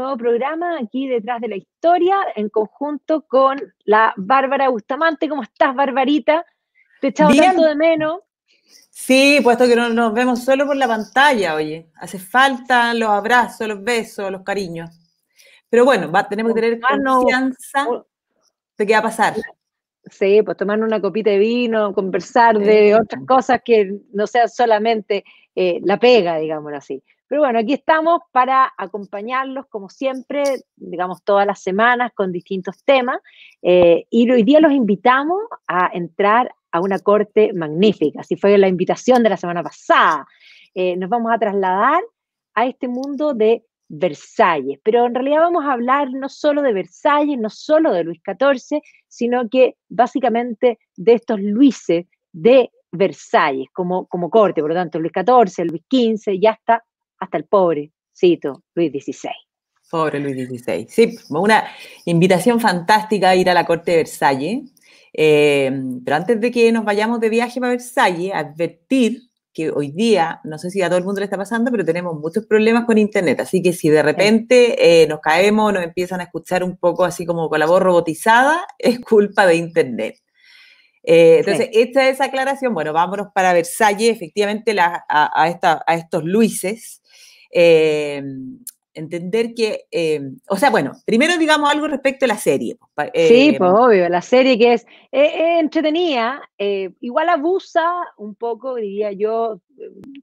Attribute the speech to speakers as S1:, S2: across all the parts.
S1: nuevo programa aquí detrás de la historia en conjunto con
S2: la Bárbara Bustamante. ¿Cómo estás, Barbarita? Te he echado de menos. Sí, puesto que no nos vemos solo por la pantalla, oye. Hace falta los abrazos, los besos, los cariños. Pero bueno, va, tenemos que tener confianza de qué va a
S1: pasar. Sí, pues tomar una copita de vino, conversar de otras cosas que no sea solamente eh, la pega, digámoslo así. Pero bueno, aquí estamos para acompañarlos, como siempre, digamos, todas las semanas con distintos temas. Eh, y hoy día los invitamos a entrar a una corte magnífica. Así fue la invitación de la semana pasada. Eh, nos vamos a trasladar a este mundo de Versalles. Pero en realidad vamos a hablar no solo de Versalles, no solo de Luis XIV, sino que básicamente de estos Luises de Versalles como, como corte. Por lo tanto, Luis XIV, Luis XV ya está hasta el pobrecito
S2: Luis XVI. Pobre Luis XVI. Sí, una invitación fantástica a ir a la corte de Versalles. Eh, pero antes de que nos vayamos de viaje para Versalles, advertir que hoy día, no sé si a todo el mundo le está pasando, pero tenemos muchos problemas con Internet. Así que si de repente eh, nos caemos, nos empiezan a escuchar un poco así como con la voz robotizada, es culpa de Internet. Eh, entonces, esta es la aclaración. Bueno, vámonos para Versalles, efectivamente, a estos Luises. Em, entender que, em, o sea, bueno, primero digamos algo respecto a la serie. Pues, sí, pues
S1: em, obvio, la serie que es entretenida, eh, igual abusa un poco, diría yo,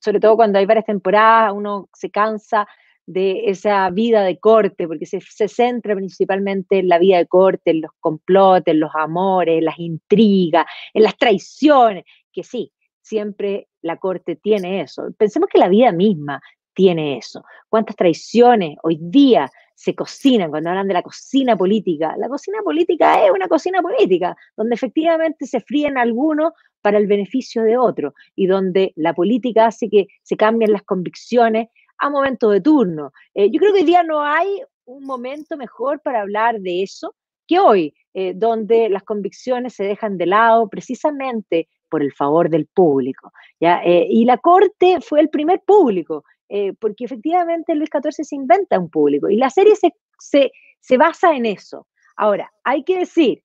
S1: sobre todo cuando hay varias temporadas, uno se cansa de esa vida de corte, porque se, se centra principalmente en la vida de corte, en los complotes, en los amores, en las intrigas, en las traiciones, que sí, siempre la corte tiene eso. Pensemos que la vida misma tiene eso. ¿Cuántas traiciones hoy día se cocinan cuando hablan de la cocina política? La cocina política es una cocina política, donde efectivamente se fríen algunos para el beneficio de otros, y donde la política hace que se cambien las convicciones a momento de turno. Eh, yo creo que hoy día no hay un momento mejor para hablar de eso que hoy, eh, donde las convicciones se dejan de lado precisamente por el favor del público. ¿ya? Eh, y la Corte fue el primer público eh, porque efectivamente Luis XIV se inventa un público y la serie se, basa en eso. Ahora, hay que decir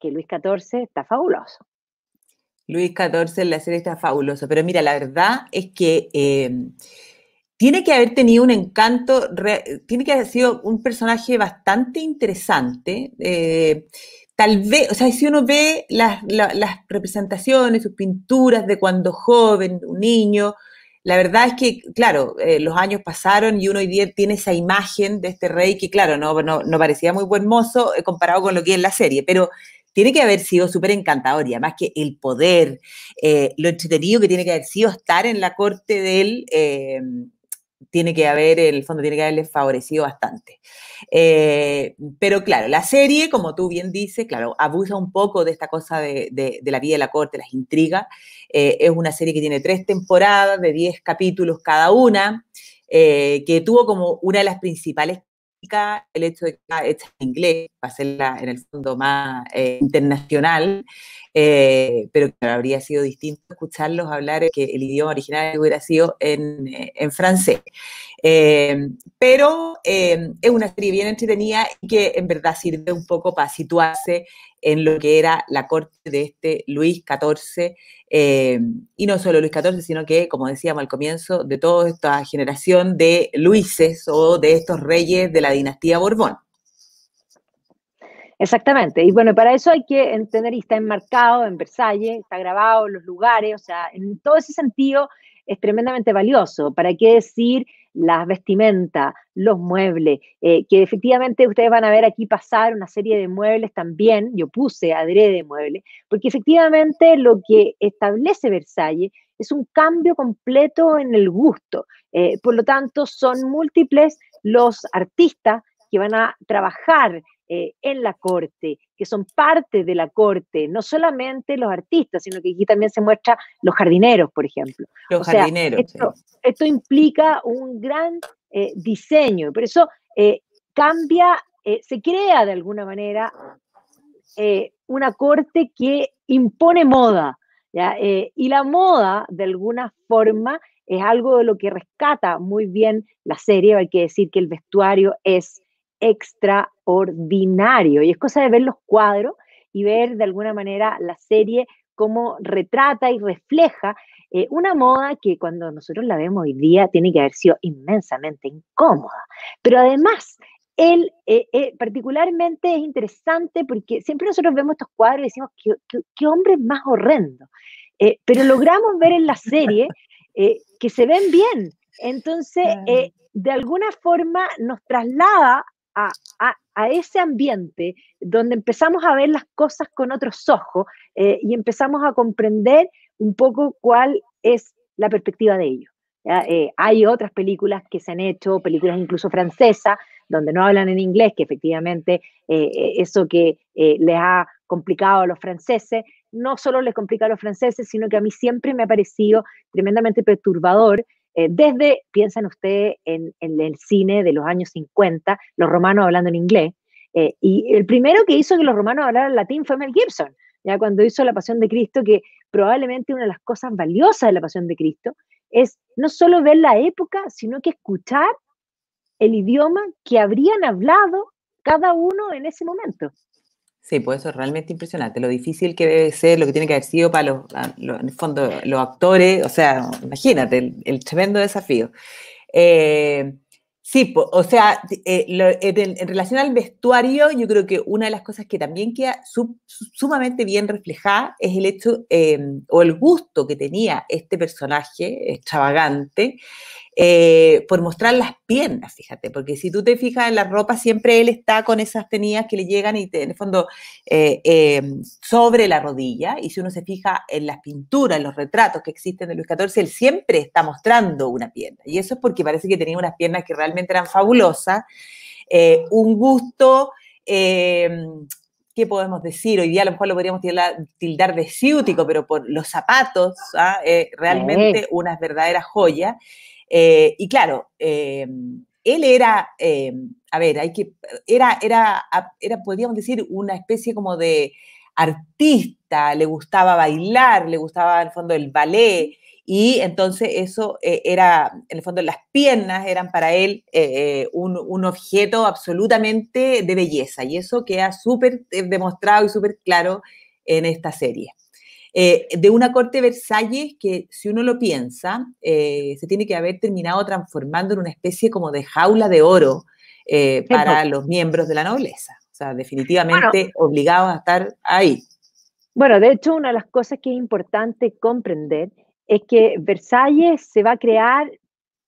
S1: que
S2: Luis XIV
S1: está fabuloso.
S2: Luis XIV en la serie está fabuloso, pero mira, la verdad es que em, tiene que haber tenido un encanto, tiene que haber sido un personaje bastante interesante. Eh, tal vez, o sea, si uno ve las representaciones, sus pinturas de cuando joven, un niño, la verdad es que, claro, eh, los años pasaron y uno hoy día tiene esa imagen de este rey que, claro, no, no, parecía muy buen mozo eh, comparado con lo que es la serie, pero tiene que haber sido súper encantador y además que el poder, eh, lo entretenido que tiene que haber sido estar en la corte de él tiene que haber, el fondo tiene que haberle favorecido bastante. Eh, pero claro, la serie, como tú bien dices, claro, abusa un poco de esta cosa de, la vida de la corte, las intrigas. Eh, es una serie que tiene tres temporadas de diez capítulos cada una, eh, que tuvo como una de las principales el hecho de que está hecha en inglés, para hacerla en el fondo más internacional, eh, pero habría sido distinto escucharlos hablar, eh, que el idioma original hubiera sido en, eh, francés. pero es una serie bien entretenida y que en verdad sirve un poco para situarse en lo que era la corte de este Luis XIV, y no solo Luis XIV, sino que, como decíamos al comienzo, de toda esta generación de Luises o de estos reyes de la dinastía Borbón.
S1: Exactamente. Y bueno, para eso hay que entender, y está enmarcado en Versalles, está grabado los lugares, o sea, en todo ese sentido es tremendamente valioso. ¿Para qué decir las vestimentas, los muebles? Eh, que efectivamente ustedes van a ver aquí pasar una serie de muebles también, yo puse adrede muebles, porque efectivamente lo que establece Versalles es un cambio completo en el gusto. Eh, por lo tanto, son múltiples los artistas que van a trabajar eh, en la corte, que son parte de la corte, no solamente los artistas, sino que aquí también se muestra los jardineros, por ejemplo. Los jardineros. esto, implica un gran eh, diseño, por eso eh, cambia, se crea de alguna manera una corte que impone moda, y la moda, de alguna forma, es algo de lo que rescata muy bien la serie, hay que decir que el vestuario es extraordinario. Y es cosa de ver los cuadros y ver de alguna manera la serie cómo retrata y refleja eh, una moda que cuando nosotros la vemos hoy día tiene que haber sido inmensamente incómoda. Pero además, él eh, eh, particularmente es interesante porque siempre nosotros vemos estos cuadros y decimos, qué, qué hombre más horrendo. pero logramos ver en la serie que se ven bien. Entonces, de alguna forma nos traslada a, ese ambiente donde empezamos a ver las cosas con otros ojos eh, y empezamos a comprender un poco cuál es la perspectiva de ellos. Eh, hay otras películas que se han hecho, películas incluso francesas, donde no hablan en inglés, que efectivamente eh, eso que les ha complicado a los franceses, no solo les complica a los franceses, sino que a mí siempre me ha parecido tremendamente perturbador eh, desde, piensan ustedes, en, el cine de los años 50, los romanos hablando en inglés. Eh, y el primero que hizo que los romanos hablaran latín fue Mel Gibson, ya cuando hizo La Pasión de Cristo, que probablemente una de las cosas valiosas de La Pasión de Cristo es no solo ver la época, sino que escuchar el idioma que habrían hablado cada uno en ese momento.
S2: Sí, pues eso es realmente impresionante, lo difícil que debe ser, lo que tiene que haber sido para los, los actores, o sea, imagínate, el, tremendo desafío. Eh, sí, o sea, eh, en, relación al vestuario, yo creo que una de las cosas que también queda sumamente bien reflejada es el hecho eh, o el gusto que tenía este personaje extravagante eh, por mostrar las piernas, fíjate, porque si tú te fijas en la ropa, siempre él está con esas tenías que le llegan y en el fondo eh, em, sobre la rodilla, y si uno se fija en las pinturas, en los retratos que existen de Luis XIV, él siempre está mostrando una pierna, y eso es porque parece que tenía unas piernas que realmente eran fabulosas, eh, un gusto... Em, ¿qué podemos decir? Hoy día a lo mejor lo podríamos tildar de ciútico, pero por los zapatos, ¿ah? realmente unas verdaderas joyas. Eh, y claro, eh, él era, eh, a ver, hay que, era, era, era, podríamos decir, una especie como de artista, le gustaba bailar, le gustaba en el fondo el ballet, y entonces eso era, en el fondo las piernas eran para él un, objeto absolutamente de belleza, y eso queda súper demostrado y súper claro en esta serie. Eh, de una corte Versalles que, si uno lo piensa, eh, se tiene que haber terminado transformando en una especie como de jaula de oro eh, para los miembros de la nobleza. O sea, definitivamente obligados a estar ahí. Bueno, de hecho, una de las cosas que es importante comprender
S1: es que Versalles se va a crear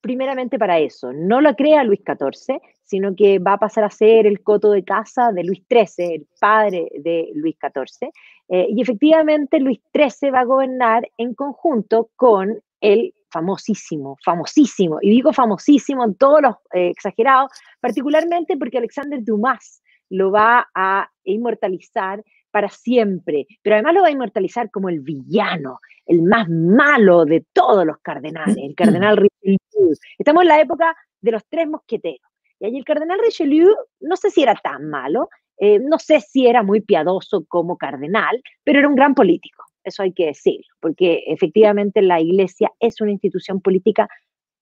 S1: primeramente para eso. No lo crea Luis XIV, sino que va a pasar a ser el coto de casa de Luis XIII, el padre de Luis XIV. Eh, y efectivamente Luis XIII va a gobernar en conjunto con el famosísimo, famosísimo, y digo famosísimo en todos los eh, exagerados, particularmente porque Alexander Dumas lo va a inmortalizar para siempre, pero además lo va a inmortalizar como el villano, el más malo de todos los cardenales, el cardenal Richelieu. Estamos en la época de los tres mosqueteros. Y el cardenal Richelieu no sé si era tan malo, eh, no sé si era muy piadoso como cardenal, pero era un gran político, eso hay que decirlo, porque efectivamente la iglesia es una institución política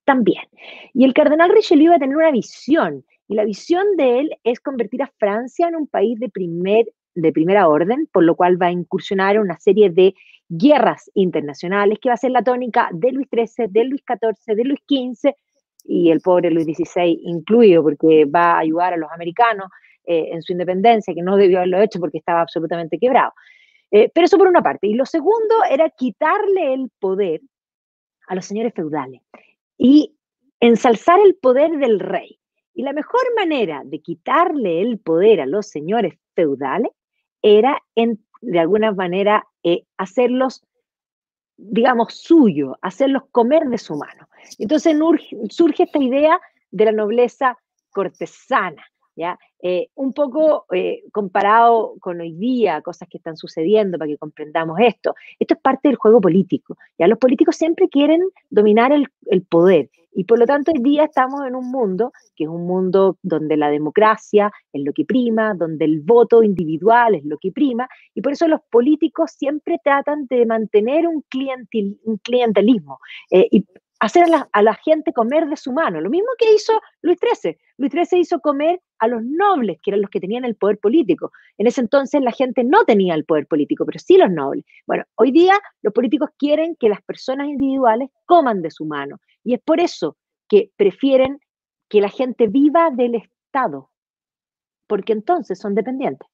S1: también. Y el cardenal Richelieu va a tener una visión, y la visión de él es convertir a Francia en un país de, primer, de primera orden, por lo cual va a incursionar en una serie de guerras internacionales que va a ser la tónica de Luis XIII, de Luis XIV, de Luis XV, y el pobre Luis XVI incluido, porque va a ayudar a los americanos eh, en su independencia, que no debió haberlo hecho porque estaba absolutamente quebrado. Eh, pero eso por una parte. Y lo segundo era quitarle el poder a los señores feudales y ensalzar el poder del rey. Y la mejor manera de quitarle el poder a los señores feudales era, de alguna manera, eh, hacerlos digamos, suyo, hacerlos comer de su mano. Entonces surge esta idea de la nobleza cortesana, ¿ya? Eh, un poco eh, comparado con hoy día, cosas que están sucediendo para que comprendamos esto. Esto es parte del juego político, ¿ya? Los políticos siempre quieren dominar el poder y por lo tanto, hoy día estamos en un mundo que es un mundo donde la democracia es lo que prima, donde el voto individual es lo que prima, y por eso los políticos siempre tratan de mantener un, un clientelismo eh, y hacer a la, a la, gente comer de su mano. Lo mismo que hizo Luis XIII. Luis XIII hizo comer a los nobles, que eran los que tenían el poder político. En ese entonces la gente no tenía el poder político, pero sí los nobles. Bueno, hoy día los políticos quieren que las personas individuales coman de su mano y es por eso que prefieren que la gente viva del Estado, porque entonces son dependientes.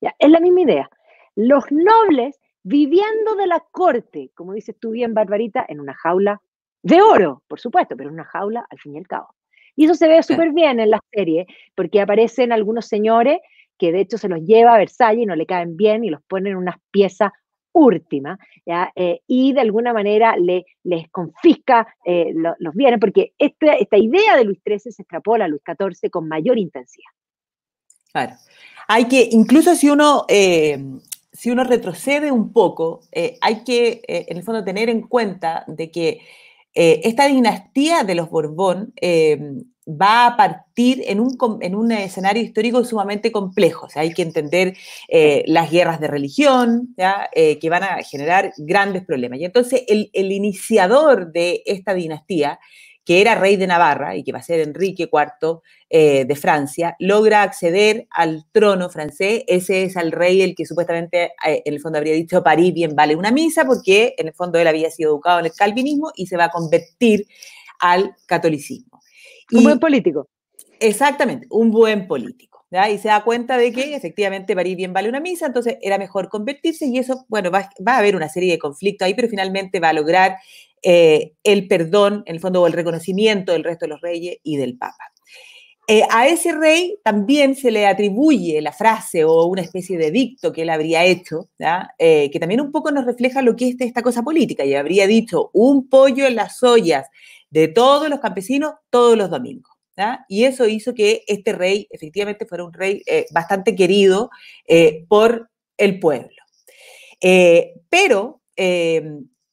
S1: Ya, es la misma idea. Los nobles viviendo de la corte, como dices tú bien, Barbarita, en una jaula de oro, por supuesto, pero en una jaula al fin y al cabo. Y eso se ve súper bien en la serie, porque aparecen algunos señores que de hecho se los lleva a Versalles y no le caen bien y los ponen en unas piezas última, eh, y de alguna manera le, les confisca eh, los bienes, porque esta, idea de Luis XIII se extrapola a Luis
S2: XIV con mayor intensidad. Claro. Hay que, incluso si uno, eh, si uno retrocede un poco, hay que, en el fondo, tener en cuenta de que esta dinastía de los Borbón va a partir en un, escenario histórico sumamente complejo. O hay que entender eh, las guerras de religión, eh, que van a generar grandes problemas. Y entonces el, iniciador de esta dinastía, que era rey de Navarra y que va a ser Enrique IV eh, de Francia, logra acceder al trono francés. Ese es el rey el que supuestamente en el fondo habría dicho París bien vale una misa, porque en el fondo él había sido educado en el calvinismo y se va a convertir al catolicismo. Un buen político. Exactamente, un buen político. Y se da cuenta de que efectivamente París bien vale una misa, entonces era mejor convertirse y eso, bueno, va, a haber una serie de conflictos ahí, pero finalmente va a lograr eh, el perdón, en el fondo, o el reconocimiento del resto de los reyes y del Papa. Eh, a ese rey también se le atribuye la frase o una especie de dicto que él habría hecho, eh, que también un poco nos refleja lo que es esta cosa política, y habría dicho un pollo en las ollas de todos los campesinos todos los domingos. Y eso hizo que este rey efectivamente fuera un rey eh, bastante querido eh, por el pueblo. Eh, pero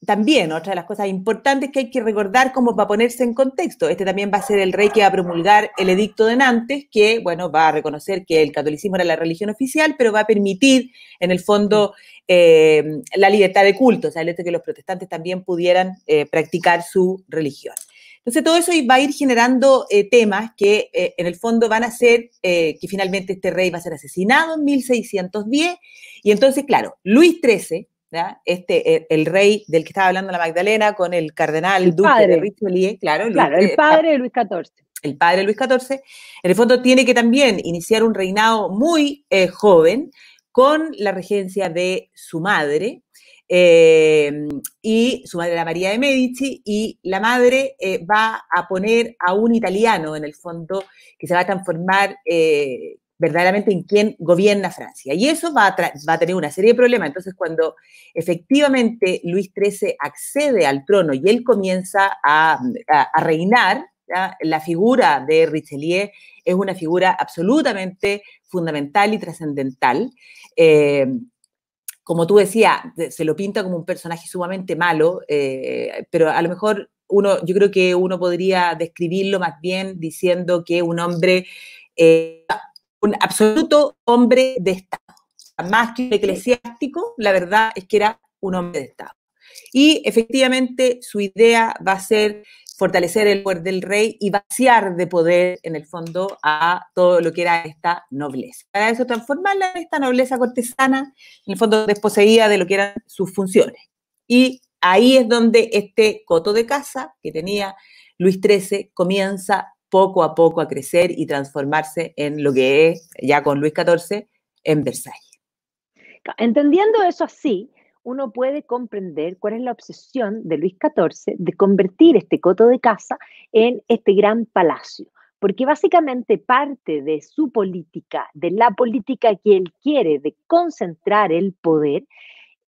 S2: también otra de las cosas importantes que hay que recordar cómo va a ponerse en contexto, este también va a ser el rey que va a promulgar el edicto de Nantes, que bueno, va a reconocer que el catolicismo era la religión oficial, pero va a permitir en el fondo la libertad de culto, o sea, el hecho de que los protestantes también pudieran practicar su religión. Entonces, todo eso va a ir generando eh, temas que eh, en el fondo van a ser eh, que finalmente este rey va a ser asesinado en 1610. Y entonces, claro, Luis XIII, Este, e, el, rey del que estaba hablando la Magdalena con el cardenal duque de Richelieu, claro. el padre de Luis XIV. El padre de Luis XIV, en el fondo tiene que también iniciar un reinado muy joven con la regencia de su madre, Em, y su madre era María de Medici, y la madre eh, va a poner a un italiano, en el fondo, que se va a transformar eh, verdaderamente en quien gobierna Francia. Y eso va a, tener una serie de problemas. Entonces, cuando efectivamente Luis XIII accede al trono y él comienza a, mm, reinar, la figura de Richelieu es una figura absolutamente fundamental y trascendental. Em, como tú decías, se lo pinta como un personaje sumamente malo, eh, pero a lo mejor uno, yo creo que uno podría describirlo más bien diciendo que un hombre, eh, un absoluto hombre de Estado, más que un eclesiástico, la verdad es que era un hombre de Estado. Y efectivamente su idea va a ser fortalecer el poder del rey y vaciar de poder, en el fondo, a todo lo que era esta nobleza. Para eso transformarla en esta nobleza cortesana, en el fondo desposeída de lo que eran sus funciones. Y ahí es donde este coto de casa que tenía Luis XIII comienza poco a poco a crecer y transformarse en lo que es, ya con Luis XIV, en Versalles.
S1: Entendiendo eso así, uno puede comprender cuál es la obsesión de Luis XIV de convertir este coto de casa en este gran palacio, porque básicamente parte de su política, de la política que él quiere de concentrar el poder,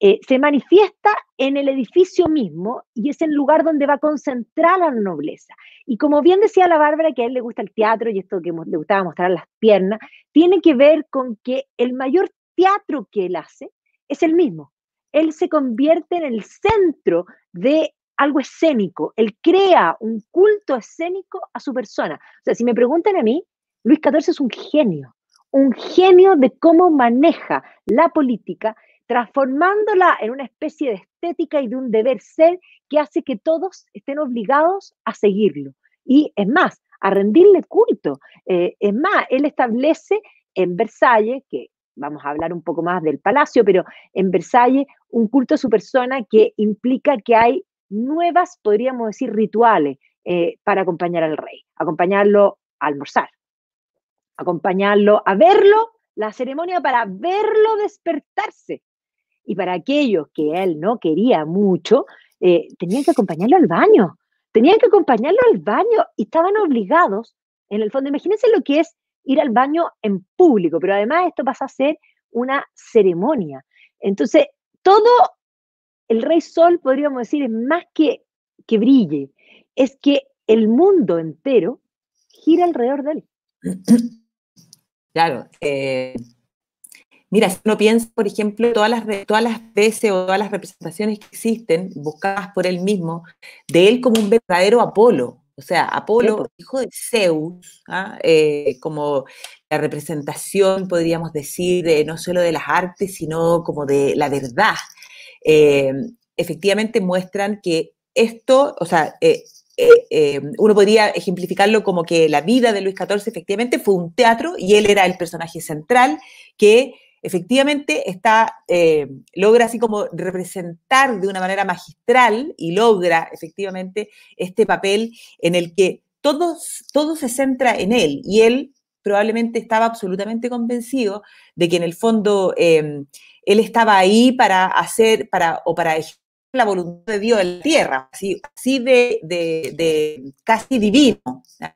S1: eh, se manifiesta en el edificio mismo y es el lugar donde va a concentrar la nobleza. Y como bien decía la Bárbara, que a él le gusta el teatro y esto que le gustaba mostrar las piernas, tiene que ver con que el mayor teatro que él hace es el mismo, él se convierte en el centro de algo escénico, él crea un culto escénico a su persona. O sea, si me preguntan a mí, Luis XIV es un genio, un genio de cómo maneja la política, transformándola en una especie de estética y de un deber ser que hace que todos estén obligados a seguirlo. Y es más, a rendirle culto. Eh, es más, él establece en Versalles, que vamos a hablar un poco más del palacio, pero en Versalles, un culto a su persona que implica que hay nuevas, podríamos decir, rituales eh, para acompañar al rey, acompañarlo a almorzar, acompañarlo a verlo, la ceremonia para verlo despertarse. Y para aquellos que él no quería mucho, eh, tenían que acompañarlo al baño, tenían que acompañarlo al baño y estaban obligados, en el fondo, imagínense lo que es ir al baño en público, pero además esto pasa a ser una ceremonia. Entonces, todo el rey sol, podríamos decir, es más que que brille, es que el mundo entero gira alrededor de él.
S2: Claro. Eh, mira, si uno piensa, por ejemplo, todas las, todas las veces o todas las representaciones que existen, buscadas por él mismo, de él como un verdadero Apolo, o sea, Apolo, hijo de Zeus, ¿ah? eh, como la representación, podríamos decir, no solo de las artes, sino como de la verdad, eh, efectivamente muestran que esto, o sea, eh, uno podría ejemplificarlo como que la vida de Luis XIV efectivamente fue un teatro y él era el personaje central que efectivamente está, eh, logra así como representar de una manera magistral y logra efectivamente este papel en el que todo, todo se centra en él y él probablemente estaba absolutamente convencido de que en el fondo eh, él estaba ahí para hacer para, o para ejercer la voluntad de Dios en la tierra, así, así de, casi divino la,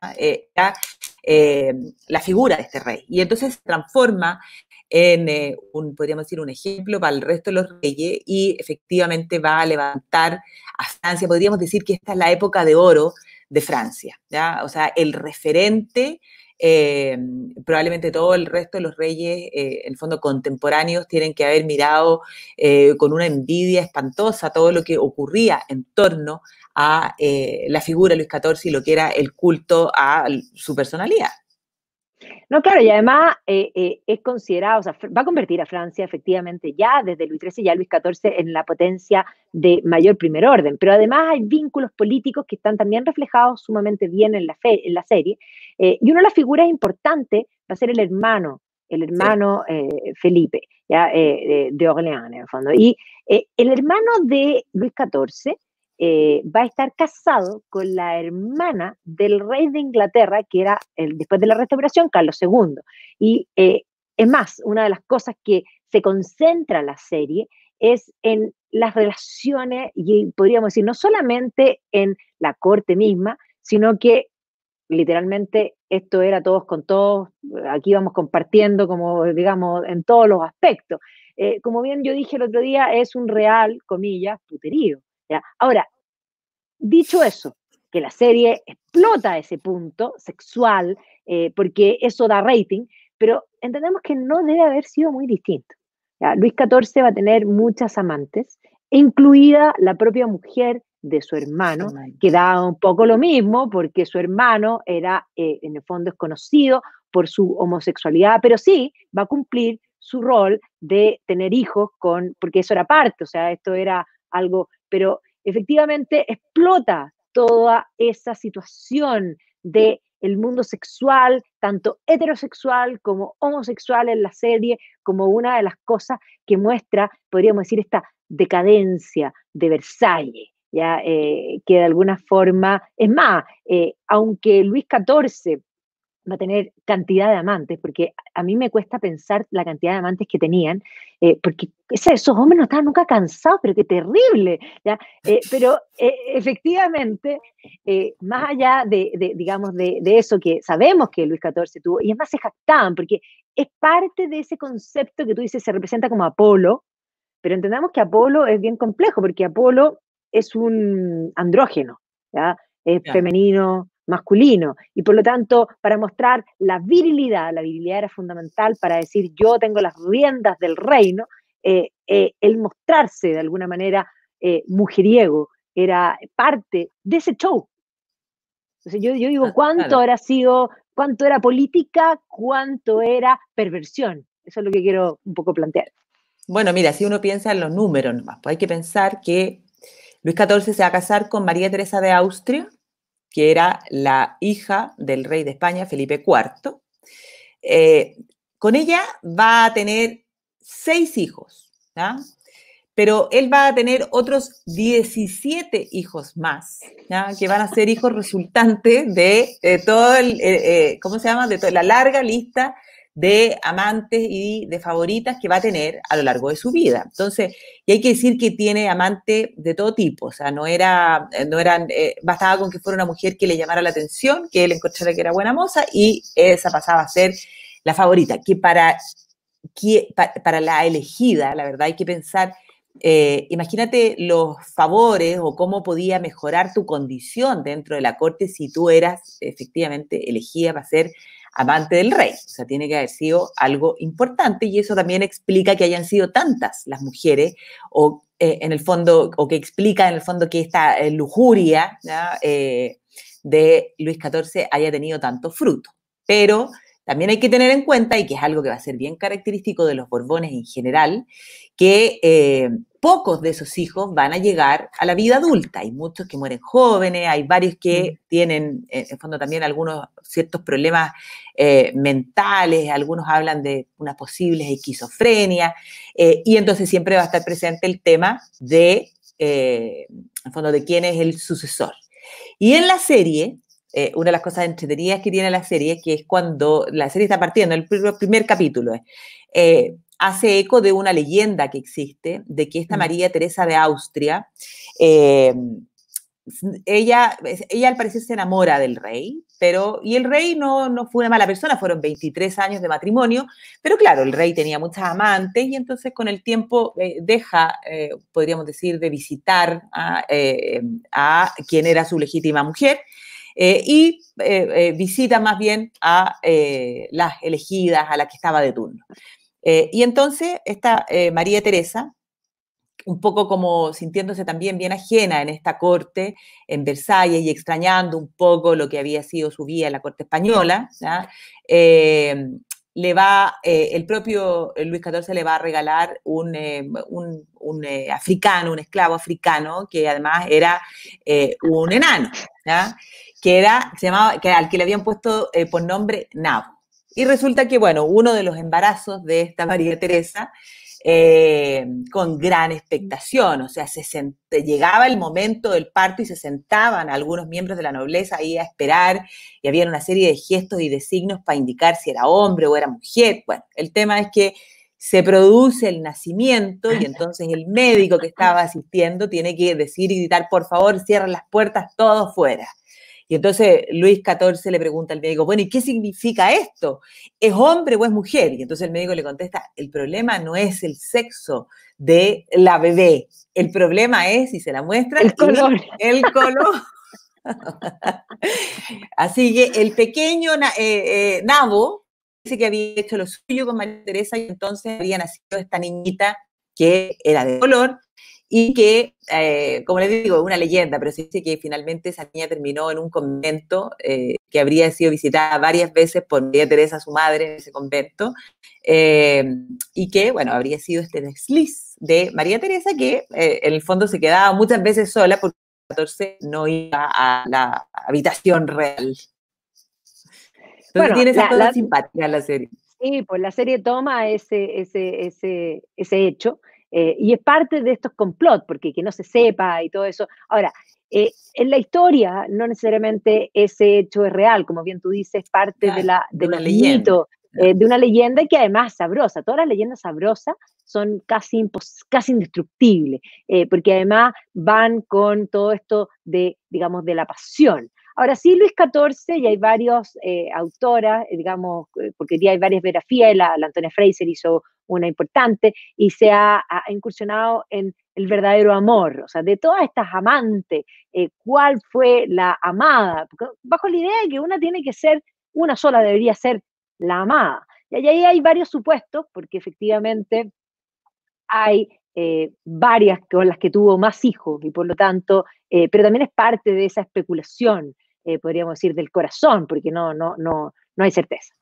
S2: eh, la figura de este rey. Y entonces se transforma en eh, un, podríamos decir, un ejemplo para el resto de los reyes y efectivamente va a levantar a Francia. Podríamos decir que esta es la época de oro de Francia, ¿ya? O sea, el referente, eh, probablemente todo el resto de los reyes, eh, en el fondo contemporáneos, tienen que haber mirado con una envidia espantosa todo lo que ocurría en torno a la figura de Luis XIV y lo que era el culto a su personalidad.
S1: No, claro, y además eh, eh, es considerado, o sea, va a convertir a Francia efectivamente ya desde Luis XIII, ya Luis XIV en la potencia de mayor primer orden, pero además hay vínculos políticos que están también reflejados sumamente bien en la, en la serie, eh, y una de las figuras importantes va a ser el hermano, el hermano Felipe, ya de, de Orleans en el fondo, y el hermano de Luis XIV eh, va a estar casado con la hermana del rey de Inglaterra, que era después de la restauración, Carlos II. Y eh, es más, una de las cosas que se concentra la serie es en las relaciones, y podríamos decir, no solamente en la corte misma, sino que literalmente esto era todos con todos, aquí vamos compartiendo como digamos en todos los aspectos. Eh, como bien yo dije el otro día, es un real, comillas, puterío. Ahora, dicho eso, que la serie explota ese punto sexual, eh, porque eso da rating, pero entendemos que no debe haber sido muy distinto. Luis XIV va a tener muchas amantes, incluida la propia mujer de su hermano, que da un poco lo mismo, porque su hermano era, eh, en el fondo, es conocido por su homosexualidad, pero sí va a cumplir su rol de tener hijos con, porque eso era parte, o sea, esto era algo pero efectivamente explota toda esa situación de el mundo sexual, tanto heterosexual como homosexual en la serie, como una de las cosas que muestra, podríamos decir, esta decadencia de Versailles, ya eh, que de alguna forma, es más, eh, aunque Luis XIV va a tener cantidad de amantes, porque a mí me cuesta pensar la cantidad de amantes que tenían, eh, porque esos hombres no estaban nunca cansados, pero qué terrible. Eh, pero eh, efectivamente, más allá de, digamos, de, eso que sabemos que Luis XIV tuvo, y es más, se jactaban, porque es parte de ese concepto que tú dices, se representa como Apolo, pero entendamos que Apolo es bien complejo, porque Apolo es un andrógeno, ¿ya? es femenino, masculino. Y por lo tanto, para mostrar la virilidad, la virilidad era fundamental para decir yo tengo las riendas del reino, eh, eh, el mostrarse de alguna manera eh, mujeriego era parte de ese show. Entonces yo, digo, ah, ¿cuánto era sido, cuánto era política, cuánto era perversión? Eso es lo que quiero un poco plantear.
S2: Bueno, mira, si uno piensa en los números pues hay que pensar que Luis XIV se va a casar con María Teresa de Austria, que era la hija del rey de España, Felipe IV. Eh, con ella va a tener seis hijos, pero él va a tener otros 17 hijos más, que van a ser hijos resultantes de, eh, todo el, eh, ¿cómo se llama?, de toda la larga lista de amantes y de favoritas que va a tener a lo largo de su vida. Entonces, y hay que decir que tiene amantes de todo tipo, o sea, no era, eh, no eran, eh, bastaba con que fuera una mujer que le llamara la atención, que él encontrara que era buena moza y esa pasaba a ser la favorita, que para, que, la elegida, la verdad, hay que pensar eh, imagínate los favores o cómo podía mejorar tu condición dentro de la corte si tú eras efectivamente elegida para ser amante del rey. O sea, tiene que haber sido algo importante y eso también explica que hayan sido tantas las mujeres o eh, en el fondo, o que explica en el fondo que esta eh, lujuria eh, de Luis XIV haya tenido tanto fruto. Pero también hay que tener en cuenta, y que es algo que va a ser bien característico de los Borbones en general, que eh, pocos de esos hijos van a llegar a la vida adulta. Hay muchos que mueren jóvenes, hay varios que mm. tienen, en fondo, también algunos ciertos problemas eh, mentales, algunos hablan de unas posibles esquizofrenia, eh, y entonces siempre va a estar presente el tema de, en fondo, de quién es el sucesor. Y en la serie, eh, una de las cosas entretenidas que tiene la serie, que es cuando la serie está partiendo, el primer, capítulo, eh, eh, hace eco de una leyenda que existe, de que esta mm. María Teresa de Austria, em, ella, ella al parecer se enamora del rey, pero, y el rey no, fue una mala persona, fueron 23 años de matrimonio, pero claro, el rey tenía muchas amantes y entonces con el tiempo deja, podríamos decir, de visitar a, a quien era su legítima mujer eh, y eh, eh, visita más bien a las elegidas, a la que estaba de turno. y entonces esta María Teresa, un poco como sintiéndose también bien ajena en esta corte en Versalles y extrañando un poco lo que había sido su vida en la corte española, le va, el propio Luis XIV le va a regalar un, africano, un esclavo africano, que además era un enano que era, se llamaba, que al que le habían puesto eh, por nombre Nabo. Y resulta que, bueno, uno de los embarazos de esta María Teresa, eh, con gran expectación, o sea, se llegaba el momento del parto y se sentaban algunos miembros de la nobleza ahí a esperar y había una serie de gestos y de signos para indicar si era hombre o era mujer. Bueno, el tema es que se produce el nacimiento y entonces el médico que estaba asistiendo tiene que decir y gritar, por favor, cierran las puertas, todos fuera. Y entonces Luis XIV le pregunta al médico, bueno, ¿y qué significa esto? ¿Es hombre o es mujer? Y entonces el médico le contesta, el problema no es el sexo de la bebé, el problema es, si se la muestra, el color. El color. Así que el pequeño eh, eh, Nabo dice que había hecho lo suyo con María Teresa y entonces había nacido esta niñita que era de color y que, eh, como les digo, una leyenda, pero se dice que finalmente esa niña terminó en un convento eh, que habría sido visitada varias veces por María Teresa, su madre, en ese convento, eh, y que, bueno, habría sido este desliz de María Teresa que en el fondo se quedaba muchas veces sola porque 14 no iba a la habitación real. bueno, tiene esa la, la, la serie.
S1: Sí, pues la serie toma ese, ese, ese, ese hecho eh, y es parte de estos complot, porque que no se sepa y todo eso. Ahora, eh, en la historia no necesariamente ese hecho es real, como bien tú dices, es parte de la, de, de leyenda. Eh, de una leyenda que además es sabrosa. Todas las leyendas sabrosas son casi, casi indestructibles, eh, porque además van con todo esto de, digamos, de la pasión. Ahora sí, Luis XIV, y hay varios autoras, digamos, porque hay varias biografías, la, Antonia Fraser hizo una importante, y se ha, incursionado en el verdadero amor, o sea, de todas estas amantes, eh, cuál fue la amada, bajo la idea de que una tiene que ser, una sola debería ser la amada. Y ahí hay varios supuestos, porque efectivamente hay eh, varias con las que tuvo más hijos, y por lo tanto, eh, pero también es parte de esa especulación, podríamos decir, del corazón, porque no, no, no, no hay certeza.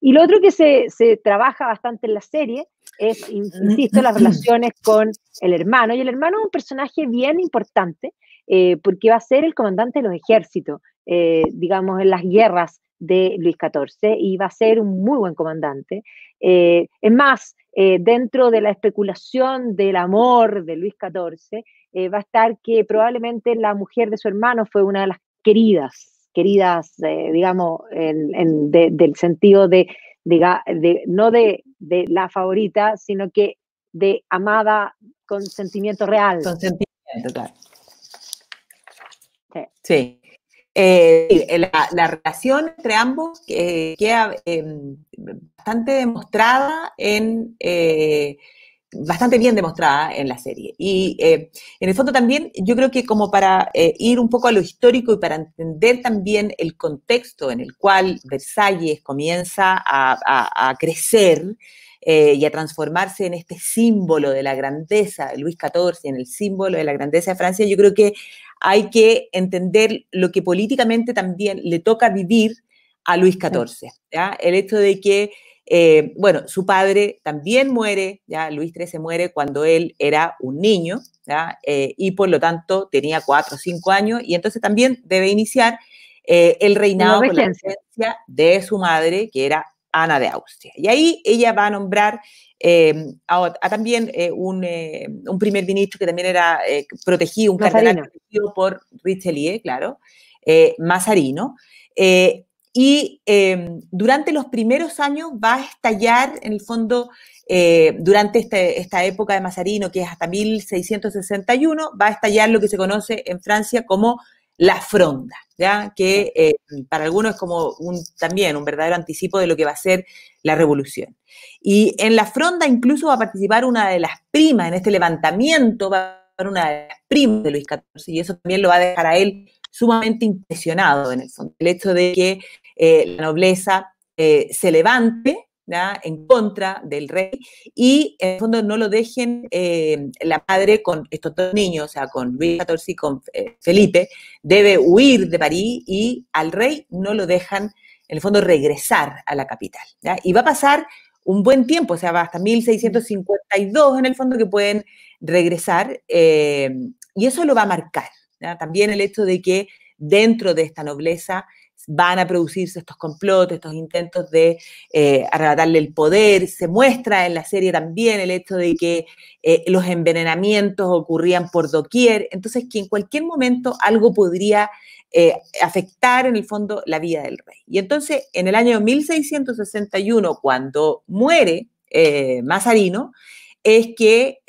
S1: Y lo otro que se, trabaja bastante en la serie es, insisto, las relaciones con el hermano. Y el hermano es un personaje bien importante eh, porque va a ser el comandante de los ejércitos, eh, digamos, en las guerras de Luis XIV y va a ser un muy buen comandante. Eh, es más, dentro de la especulación del amor de Luis XIV, va a estar que probablemente la mujer de su hermano fue una de las queridas queridas, eh, digamos, en, del sentido de, no de, la favorita, sino que de amada con sentimiento real. Con sentimiento,
S2: claro. Sí. Eh, eh, la, relación entre ambos queda em, bastante demostrada en bastante bien demostrada en la serie. Y eh, en el fondo también yo creo que como para eh, ir un poco a lo histórico y para entender también el contexto en el cual Versalles comienza a, crecer eh, y a transformarse en este símbolo de la grandeza de Luis XIV, en el símbolo de la grandeza de Francia, yo creo que hay que entender lo que políticamente también le toca vivir a Luis XIV. El hecho de que eh, bueno, su padre también muere, ya Luis XIII muere cuando él era un niño, eh, y por lo tanto tenía cuatro o cinco años, y entonces también debe iniciar eh, el reinado la de su madre, que era Ana de Austria. Y ahí ella va a nombrar a, también un, primer ministro que también era protegido, un cardenal protegido por Richelieu, claro, Mazarino y em, durante los primeros años va a estallar, en el fondo, eh, durante este, esta época de Mazarino, que es hasta 1661, va a estallar lo que se conoce en Francia como la fronda, que eh, para algunos es como también un verdadero anticipo de lo que va a ser la revolución. Y en la fronda incluso va a participar una de las primas, en este levantamiento va a participar una de las primas de Luis XIV, y eso también lo va a dejar a él sumamente impresionado en el fondo. El hecho de que eh, la nobleza eh, se levante en contra del rey y en el fondo no lo dejen eh, la madre con estos dos niños, o sea, con Luis XIV y con Felipe, debe huir de París y al rey no lo dejan, en el fondo, regresar a la capital. Y va a pasar un buen tiempo, o sea, va hasta 1652 en el fondo que pueden regresar y eso lo va a marcar, también el hecho de que dentro de esta nobleza van a producirse estos complotes, estos intentos de eh, arrebatarle el poder. Se muestra en la serie también el hecho de que eh, los envenenamientos ocurrían por doquier. Entonces, que en cualquier momento algo podría eh, afectar en el fondo la vida del rey. Y entonces, en el año 1661, cuando muere Mazarino, es que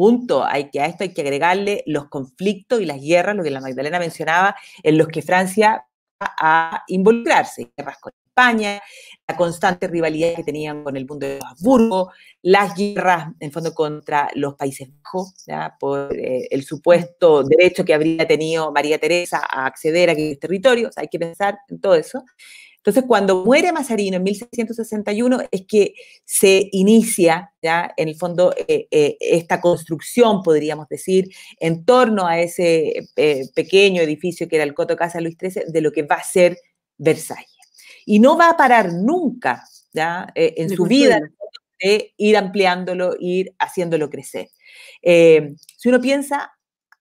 S2: junto hay que, a esto hay que agregarle los conflictos y las guerras, lo que la Magdalena mencionaba, en los que Francia va a involucrarse, guerras con España, la constante rivalidad que tenían con el mundo de Habsburgo, las guerras, en fondo, contra los Países Bajos, por eh, el supuesto derecho que habría tenido María Teresa a acceder a aquellos territorios, hay que pensar en todo eso. Entonces, cuando muere Mazarino en 1661 es que se inicia, ya en el fondo, eh, eh, esta construcción, podríamos decir, en torno a ese eh, pequeño edificio que era el Coto Casa Luis XIII, de lo que va a ser Versalles. Y no va a parar nunca ¿ya? en su vida de ir ampliándolo, ir haciéndolo crecer. si uno piensa,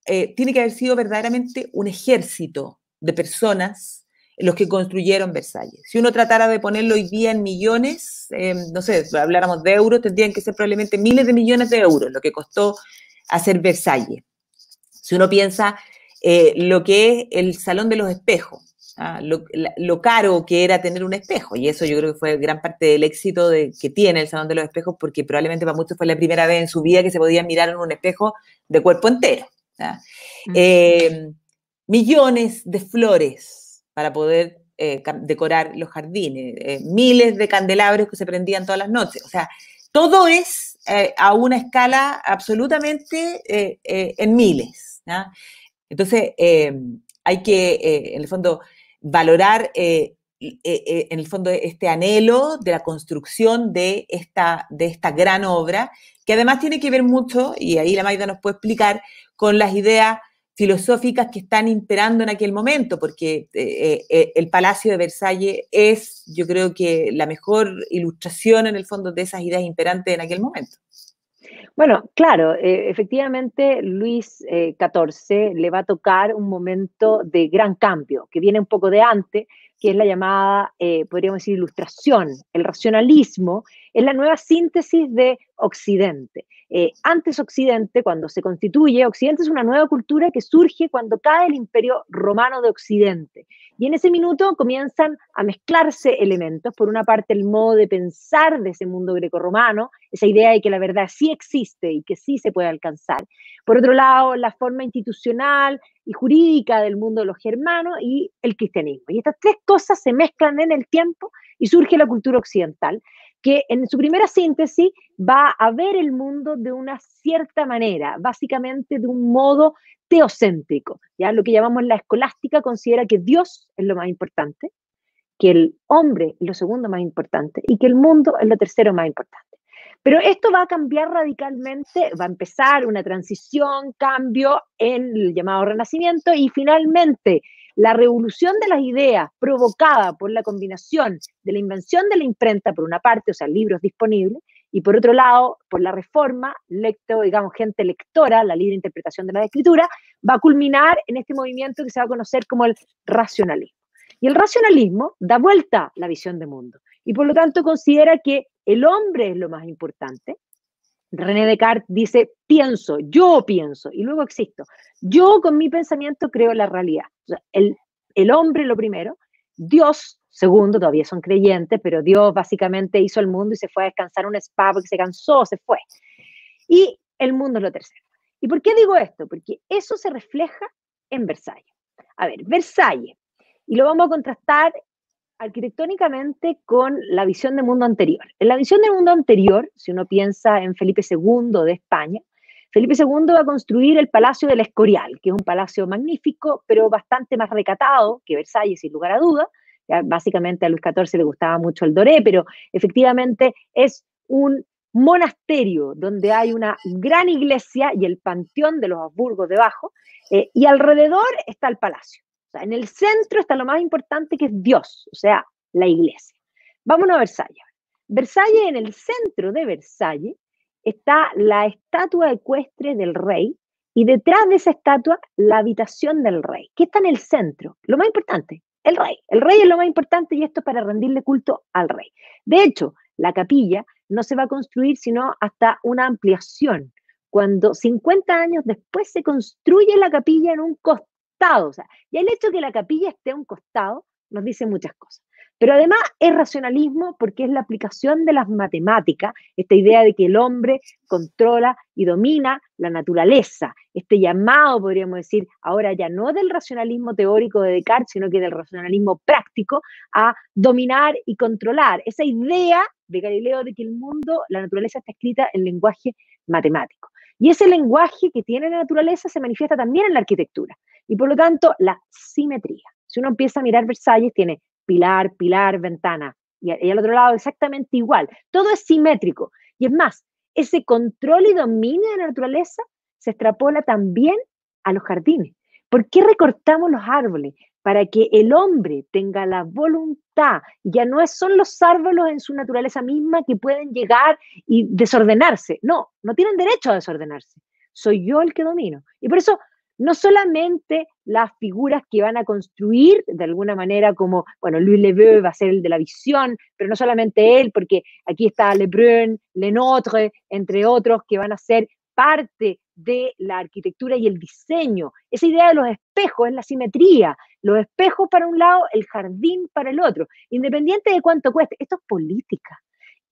S2: tiene que haber sido verdaderamente un ejército de personas los que construyeron Versalles. Si uno tratara de ponerlo hoy día en millones, em, no sé, habláramos de euros, tendrían que ser probablemente miles de millones de euros lo que costó hacer Versalles. Si uno piensa eh, lo que es el Salón de los Espejos, ¿ah? lo, caro que era tener un espejo, y eso yo creo que fue gran parte del éxito de, que tiene el Salón de los Espejos, porque probablemente para muchos fue la primera vez en su vida que se podía mirar en un espejo de cuerpo entero. ¿ah? Em, millones de flores para poder eh, decorar los jardines, eh, miles de candelabros que se prendían todas las noches. O sea, todo es eh, a una escala absolutamente en miles. Entonces, hay que, en el fondo, valorar en el fondo este anhelo de la construcción de esta, de esta gran obra, que además tiene que ver mucho, y ahí la Maida nos puede explicar, con las ideas filosóficas que están imperando en aquel momento, porque eh, eh, el Palacio de Versalles es, yo creo que, la mejor ilustración en el fondo de esas ideas imperantes en aquel momento.
S1: Bueno, claro, eh, efectivamente Luis XIV le va a tocar un momento de gran cambio, que viene un poco de antes, que es la llamada, podríamos decir, ilustración, el racionalismo, es la nueva síntesis de Occidente. Eh, antes Occidente, cuando se constituye, Occidente es una nueva cultura que surge cuando cae el imperio romano de Occidente. Y en ese minuto comienzan a mezclarse elementos. Por una parte, el modo de pensar de ese mundo grecorromano, esa idea de que la verdad sí existe y que sí se puede alcanzar. Por otro lado, la forma institucional y jurídica del mundo de los germanos y el cristianismo. Y estas tres cosas se mezclan en el tiempo y surge la cultura occidental, que en su primera síntesis va a ver el mundo de una cierta manera, básicamente de un modo teocéntrico. ¿ya? Lo que llamamos la escolástica considera que Dios es lo más importante, que el hombre es lo segundo más importante y que el mundo es lo tercero más importante. Pero esto va a cambiar radicalmente, va a empezar una transición, cambio en el llamado renacimiento y finalmente la revolución de las ideas provocada por la combinación de la invención de la imprenta, por una parte, o sea, libros disponibles, y por otro lado, por la reforma, lecto, digamos, gente lectora, la libre interpretación de la escritura, va a culminar en este movimiento que se va a conocer como el racionalismo. Y el racionalismo da vuelta la visión de mundo y por lo tanto considera que el hombre es lo más importante, René Descartes dice, pienso, yo pienso, y luego existo. Yo con mi pensamiento creo la realidad. el, hombre lo primero, Dios segundo, todavía son creyentes, pero Dios básicamente hizo el mundo y se fue a descansar un spa porque se cansó, se fue. Y el mundo es lo tercero. ¿Y por qué digo esto? Porque eso se refleja en Versalles. A ver, Versalles, y lo vamos a contrastar arquitectónicamente con la visión del mundo anterior. En la visión del mundo anterior, si uno piensa en Felipe II de España, Felipe II va a construir el Palacio del Escorial, que es un palacio magnífico, pero bastante más recatado que Versalles, sin lugar a duda. básicamente a Luis XIV le gustaba mucho el doré, pero efectivamente es un monasterio donde hay una gran iglesia y el panteón de los Habsburgos debajo, eh, y alrededor está el palacio en el centro está lo más importante que es Dios, o sea, la iglesia. Vámonos a Versalles. Versalles, en el centro de Versalles, está la estatua ecuestre del rey y detrás de esa estatua la habitación del rey, que está en el centro. Lo más importante, el rey. El rey es lo más importante y esto es para rendirle culto al rey. De hecho, la capilla no se va a construir sino hasta una ampliación. Cuando 50 años después se construye la capilla en un y el hecho de que la capilla esté a un costado nos dice muchas cosas. Pero además es racionalismo porque es la aplicación de las matemáticas, esta idea de que el hombre controla y domina la naturaleza, este llamado, podríamos decir, ahora ya no del racionalismo teórico de Descartes, sino que del racionalismo práctico a dominar y controlar, esa idea de Galileo de que el mundo, la naturaleza está escrita en lenguaje matemático. Y ese lenguaje que tiene la naturaleza se manifiesta también en la arquitectura. Y por lo tanto, la simetría. Si uno empieza a mirar Versalles, tiene pilar, pilar, ventana. Y, al otro lado exactamente igual. Todo es simétrico. Y es más, ese control y dominio de la naturaleza se extrapola también a los jardines. ¿Por qué recortamos los árboles? Para que el hombre tenga la voluntad. Ya no son los árboles en su naturaleza misma que pueden llegar y desordenarse. No, no tienen derecho a desordenarse. Soy yo el que domino. Y por eso no solamente las figuras que van a construir de alguna manera, como, bueno, Louis Leveux va a ser el de la visión, pero no solamente él, porque aquí está Lebrun, Lenotre, entre otros, que van a ser parte de la arquitectura y el diseño. Esa idea de los espejos es la simetría. Los espejos para un lado, el jardín para el otro, independiente de cuánto cueste. Esto es política.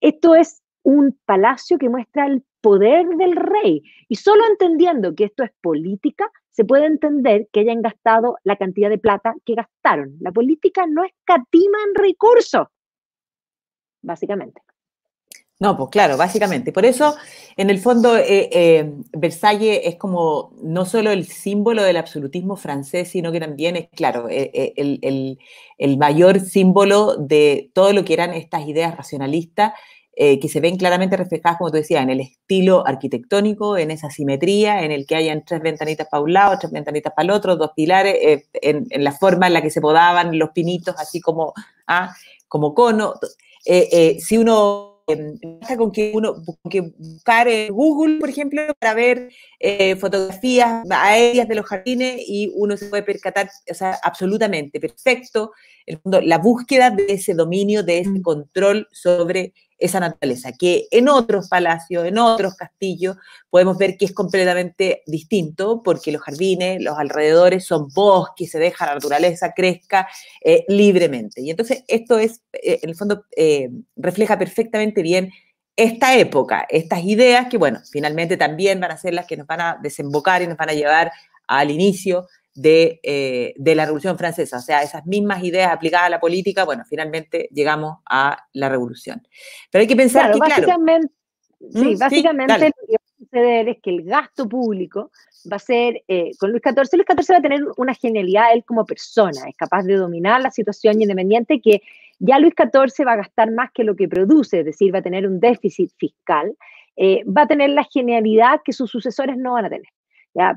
S1: Esto es un palacio que muestra el poder del rey. Y solo entendiendo que esto es política, se puede entender que hayan gastado la cantidad de plata que gastaron. La política no escatima en recursos, básicamente.
S2: No, pues claro, básicamente. Por eso, en el fondo, eh, eh es como no solo el símbolo del absolutismo francés, sino que también es, claro, eh, eh, el, el, mayor símbolo de todo lo que eran estas ideas racionalistas eh, que se ven claramente reflejadas, como tú decías, en el estilo arquitectónico, en esa simetría, en el que hayan tres ventanitas para un lado, tres ventanitas para el otro, dos pilares, eh, en, la forma en la que se podaban los pinitos, así como, ah, como cono. Eh, si em, uno con que uno que en Google, por ejemplo, para ver fotografías aéreas de los jardines y uno se puede percatar, o sea, absolutamente perfecto, el, la búsqueda de ese dominio, de ese mm. control sobre esa naturaleza, que en otros palacios, en otros castillos, podemos ver que es completamente distinto, porque los jardines, los alrededores son bosques, se deja la naturaleza crezca eh, libremente. Y entonces esto es, eh, en el fondo, eh, refleja perfectamente bien esta época, estas ideas que, bueno, finalmente también van a ser las que nos van a desembocar y nos van a llevar al inicio eh, de, la Revolución Francesa. O sea, esas mismas ideas aplicadas a la política, bueno, finalmente llegamos a la revolución. Pero hay que pensar que, básicamente,
S1: sí, ¿Mm? básicamente lo que va a suceder es que el gasto público va a ser, eh, con Luis XIV, Luis XIV va a tener una genialidad él como persona, es capaz de dominar la situación independiente que ya Luis XIV va a gastar más que lo que produce, es decir, va a tener un déficit fiscal, eh, va a tener la genialidad que sus sucesores no van a tener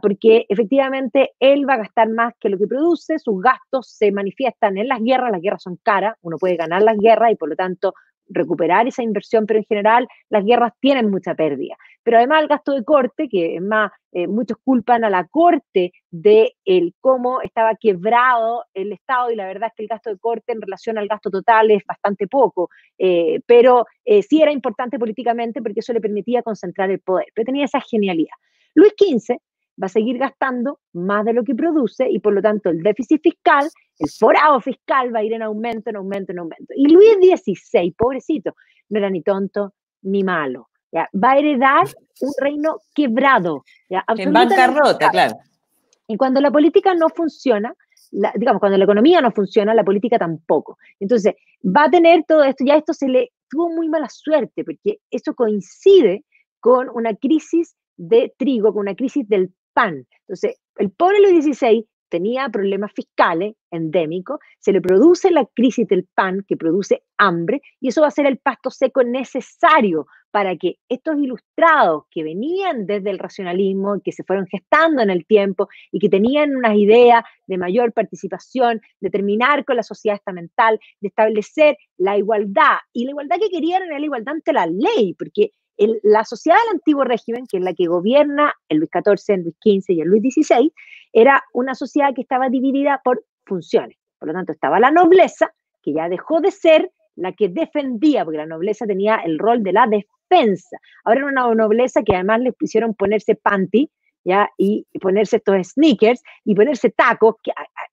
S1: porque efectivamente él va a gastar más que lo que produce, sus gastos se manifiestan en las guerras, las guerras son caras, uno puede ganar las guerras y por lo tanto recuperar esa inversión, pero en general las guerras tienen mucha pérdida. Pero además el gasto de corte, que es más, eh, muchos culpan a la corte de el cómo estaba quebrado el Estado y la verdad es que el gasto de corte en relación al gasto total es bastante poco, eh, pero eh, sí era importante políticamente porque eso le permitía concentrar el poder, pero tenía esa genialidad. Luis XV va a seguir gastando más de lo que produce y por lo tanto el déficit fiscal, el forado fiscal va a ir en aumento, en aumento, en aumento. Y Luis XVI, pobrecito, no era ni tonto ni malo. ¿ya? Va a heredar un reino quebrado. En bancarrota, claro. Y cuando la política no funciona, digamos, cuando la economía no funciona, la política tampoco. Entonces, va a tener todo esto, ya esto se le tuvo muy mala suerte, porque eso coincide con una crisis de trigo, con una crisis del pan. Entonces, el pobre Luis XVI tenía problemas fiscales endémicos, se le produce la crisis del pan que produce hambre y eso va a ser el pasto seco necesario para que estos ilustrados que venían desde el racionalismo, que se fueron gestando en el tiempo y que tenían unas ideas de mayor participación, de terminar con la sociedad estamental, de establecer la igualdad y la igualdad que querían era la igualdad ante la ley, porque la sociedad del antiguo régimen, que es la que gobierna el Luis XIV, el Luis XV y el Luis XVI, era una sociedad que estaba dividida por funciones. Por lo tanto, estaba la nobleza, que ya dejó de ser la que defendía, porque la nobleza tenía el rol de la defensa. Ahora era una nobleza que además le pusieron ponerse panty, ¿ya? Y ponerse estos sneakers y ponerse tacos.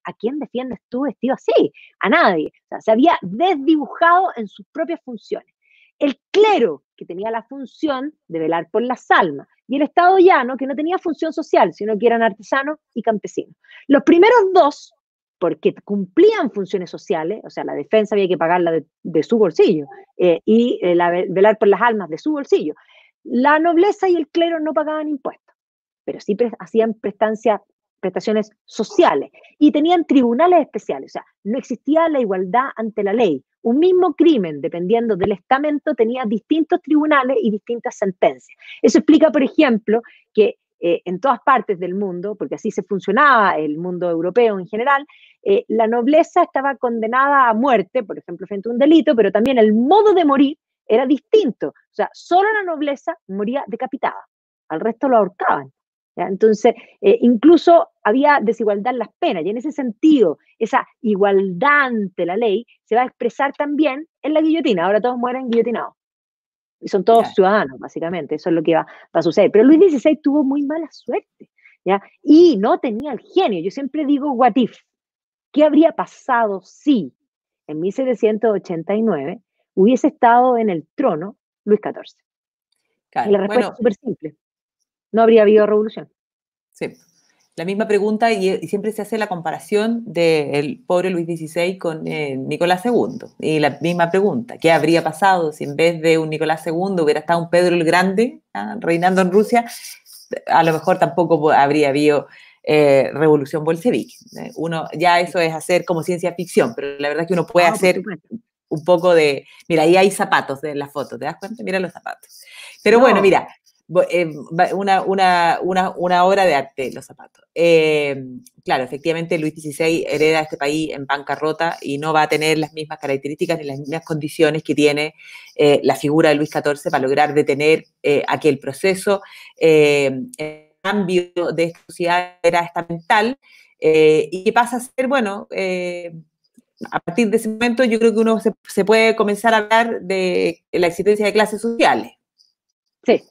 S1: a, quién defiendes tú vestido así? A nadie. se había desdibujado en sus propias funciones el clero, que tenía la función de velar por las almas, y el Estado llano, que no tenía función social, sino que eran artesanos y campesinos. Los primeros dos, porque cumplían funciones sociales, o sea, la defensa había que pagarla de, su bolsillo, eh, y eh, velar por las almas de su bolsillo. La nobleza y el clero no pagaban impuestos, pero sí hacían prestancia prestaciones sociales y tenían tribunales especiales, o sea, no existía la igualdad ante la ley. Un mismo crimen, dependiendo del estamento, tenía distintos tribunales y distintas sentencias. Eso explica, por ejemplo, que eh, en todas partes del mundo, porque así se funcionaba el mundo europeo en general, eh, la nobleza estaba condenada a muerte, por ejemplo, frente a un delito, pero también el modo de morir era distinto. O sea, solo la nobleza moría decapitada, al resto lo ahorcaban. Entonces, eh, incluso había desigualdad en las penas, y en ese sentido, esa igualdad ante la ley se va a expresar también en la guillotina. Ahora todos mueren guillotinados. Y son todos ciudadanos, básicamente, eso es lo que va, a suceder. Pero Luis XVI tuvo muy mala suerte, ¿ya? Y no tenía el genio. Yo siempre digo, what if? ¿Qué habría pasado si en 1789 hubiese estado en el trono Luis XIV?
S2: la respuesta es súper
S1: simple no habría habido revolución.
S2: Sí. La misma pregunta y, eh, siempre se hace la comparación del pobre Luis XVI con eh, Nicolás II. Y la misma pregunta, ¿qué habría pasado si en vez de un Nicolás II hubiera estado un Pedro el Grande ah, reinando en Rusia? A lo mejor tampoco habría habido eh, revolución bolchevique. Uno ya eso es hacer como ciencia ficción, pero la verdad es que uno puede ah, hacer un poco de. Mira, ahí hay zapatos de la foto, ¿te das cuenta? Mira los zapatos. Pero bueno, mira, eh, una, una, una, una, obra de arte, los zapatos. Eh, claro, efectivamente Luis XVI hereda este país en bancarrota y no va a tener las mismas características ni las mismas condiciones que tiene eh, la figura de Luis XIV para lograr detener aquel proceso. el cambio de sociedad era estamental y pasa a ser, bueno, a partir de ese momento yo creo que uno se, se puede comenzar a hablar de la existencia de clases sociales. Sí,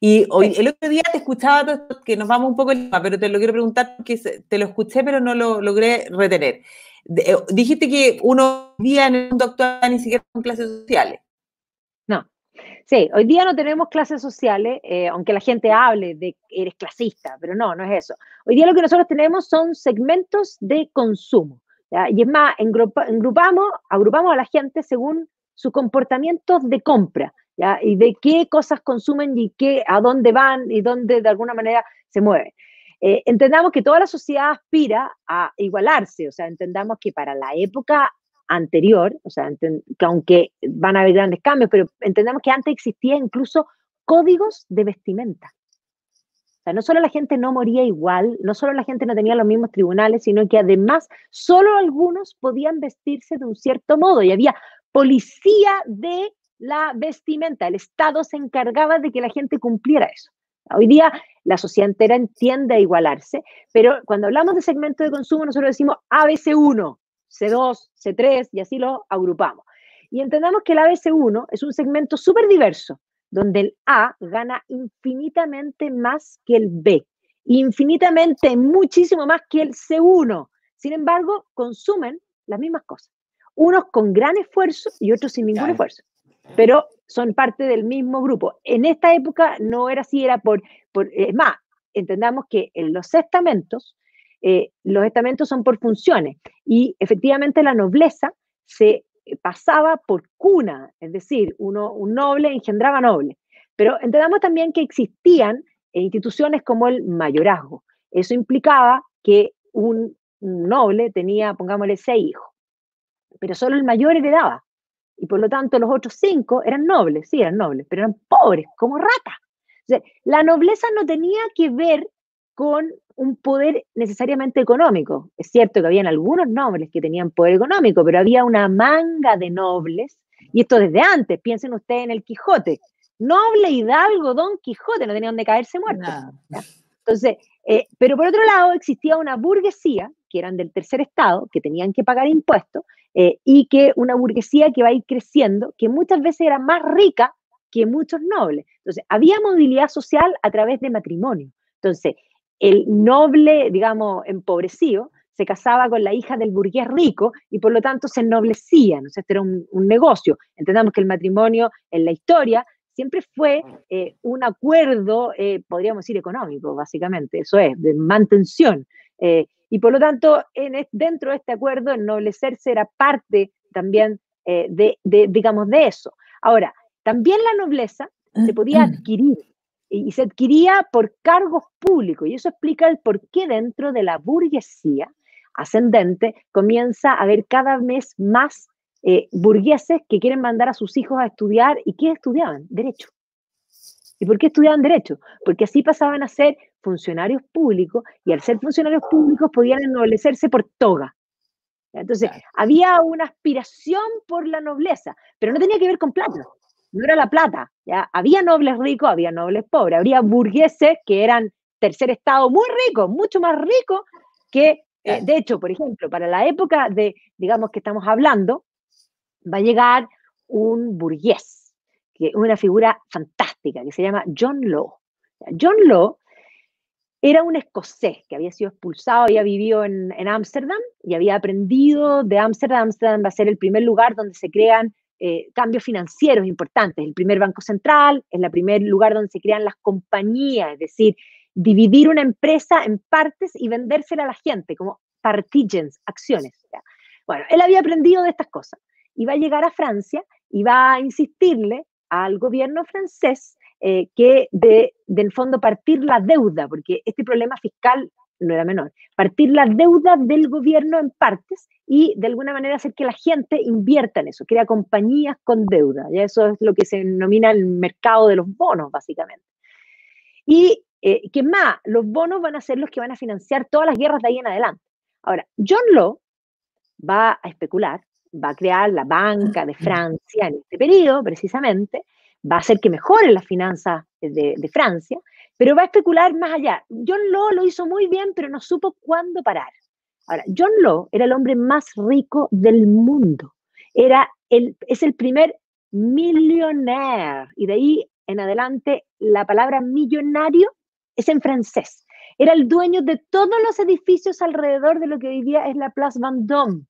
S2: y hoy, el otro día te escuchaba, que nos vamos un poco el pero te lo quiero preguntar porque te lo escuché, pero no lo logré retener. Eh, dijiste que uno día en el mundo ni siquiera son clases sociales.
S1: No. Sí, hoy día no tenemos clases sociales, eh, aunque la gente hable de que eres clasista, pero no, no es eso. Hoy día lo que nosotros tenemos son segmentos de consumo. Y es más, agrupamos, agrupamos a la gente según su comportamiento de compra. Y de qué cosas consumen y qué, a dónde van y dónde de alguna manera se mueven. Eh, entendamos que toda la sociedad aspira a igualarse, o sea, entendamos que para la época anterior, o sea, que aunque van a haber grandes cambios, pero entendamos que antes existía incluso códigos de vestimenta. O sea, no solo la gente no moría igual, no solo la gente no tenía los mismos tribunales, sino que además solo algunos podían vestirse de un cierto modo y había policía de la vestimenta. El Estado se encargaba de que la gente cumpliera eso. Hoy día la sociedad entera entiende a igualarse, pero cuando hablamos de segmento de consumo, nosotros decimos ABC1, C2, C3 y así lo agrupamos. Y entendamos que el ABC1 es un segmento súper diverso, donde el A gana infinitamente más que el B, infinitamente, muchísimo más que el C1. Sin embargo, consumen las mismas cosas, unos con gran esfuerzo y otros sin ningún esfuerzo pero son parte del mismo grupo. En esta época no era así, era por, es más, entendamos que en los estamentos, eh, los estamentos son por funciones y efectivamente la nobleza se pasaba por cuna, es decir, un noble engendraba noble. Pero entendamos también que existían instituciones como el mayorazgo. Eso implicaba que un noble tenía, pongámosle, seis hijos, pero solo el mayor heredaba. Y por lo tanto, los otros cinco eran nobles, sí, eran nobles, pero eran pobres, como ratas. la nobleza no tenía que ver con un poder necesariamente económico. Es cierto que habían algunos nobles que tenían poder económico, pero había una manga de nobles, y esto desde antes, piensen ustedes en el Quijote. Noble Hidalgo, Don Quijote, no tenía donde caerse muerto. Entonces, eh, pero por otro lado existía una burguesía que eran del tercer estado, que tenían que pagar impuestos, eh, y que una burguesía que va a ir creciendo, que muchas veces era más rica que muchos nobles. Entonces, había movilidad social a través de matrimonio. Entonces, el noble, digamos, empobrecido, se casaba con la hija del burgués rico y por lo tanto se ennoblecía, O este era un, negocio. Entendamos que el matrimonio en la historia siempre fue eh, un acuerdo, eh, podríamos decir, económico, básicamente, eso es, de mantención. Eh, y por lo tanto, en, dentro de este acuerdo, noblecer era parte también eh, de, digamos, de eso. Ahora, también la nobleza ah, se podía mm. adquirir y se adquiría por cargos públicos. Y eso explica el por qué dentro de la burguesía ascendente comienza a haber cada mes más eh, burgueses que quieren mandar a sus hijos a estudiar. ¿Y qué estudiaban? Derecho. ¿Y por qué estudiaban derecho? Porque así pasaban a ser funcionarios públicos y al ser funcionarios públicos podían ennoblecerse por toga. Entonces, había una aspiración por la nobleza, pero no tenía que ver con plata, no era la plata. ¿ya? Había nobles ricos, había nobles pobres, había burgueses que eran tercer estado muy ricos, mucho más ricos que, eh, de hecho, por ejemplo, para la época de, digamos, que estamos hablando, va a llegar un burgués, que una figura fantástica, que se llama John Law. John Law era un escocés que había sido expulsado, había vivido en Ámsterdam y había aprendido de Ámsterdam. Ámsterdam va a ser el primer lugar donde se crean eh, cambios financieros importantes. El primer banco central es el primer lugar donde se crean las compañías, es decir, dividir una empresa en partes y vendérsela a la gente, como partitions, acciones. Bueno, él había aprendido de estas cosas y va a llegar a Francia y va a insistirle al gobierno francés eh, que de, del fondo partir la deuda, porque este problema fiscal no era menor, partir la deuda del gobierno en partes y de alguna manera hacer que la gente invierta en eso, crea compañías con deuda, ya eso es lo que se denomina el mercado de los bonos, básicamente. Y eh, que más, los bonos van a ser los que van a financiar todas las guerras de ahí en adelante. Ahora, John Law va a especular va a crear la banca de Francia en este periodo, precisamente, va a hacer que mejoren las finanzas de, Francia, pero va a especular más allá. John Law lo hizo muy bien, pero no supo cuándo parar. Ahora, John Law era el hombre más rico del mundo. Era el, es el primer millonaire, Y de ahí en adelante, la palabra millonario es en francés. Era el dueño de todos los edificios alrededor de lo que hoy día es la Place Vendôme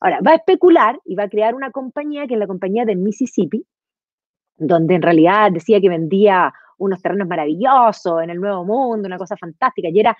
S1: Ahora, va a especular y va a crear una compañía que es la compañía de Mississippi, donde en realidad decía que vendía unos terrenos maravillosos en el Nuevo Mundo, una cosa fantástica, y era,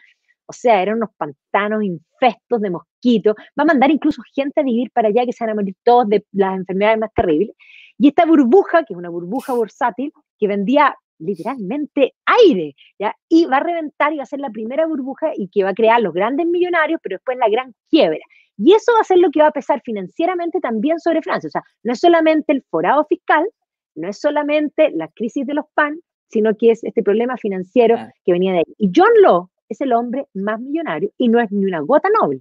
S1: o sea, eran unos pantanos infestos de mosquitos. Va a mandar incluso gente a vivir para allá que se van a morir todos de las enfermedades más terribles. Y esta burbuja, que es una burbuja bursátil, que vendía literalmente aire, ¿ya? Y va a reventar y va a ser la primera burbuja y que va a crear los grandes millonarios, pero después la gran quiebra. Y eso va a ser lo que va a pesar financieramente también sobre Francia. O sea, no es solamente el forado fiscal, no es solamente la crisis de los PAN, sino que es este problema financiero que venía de ahí. Y John Law es el hombre más millonario y no es ni una gota noble.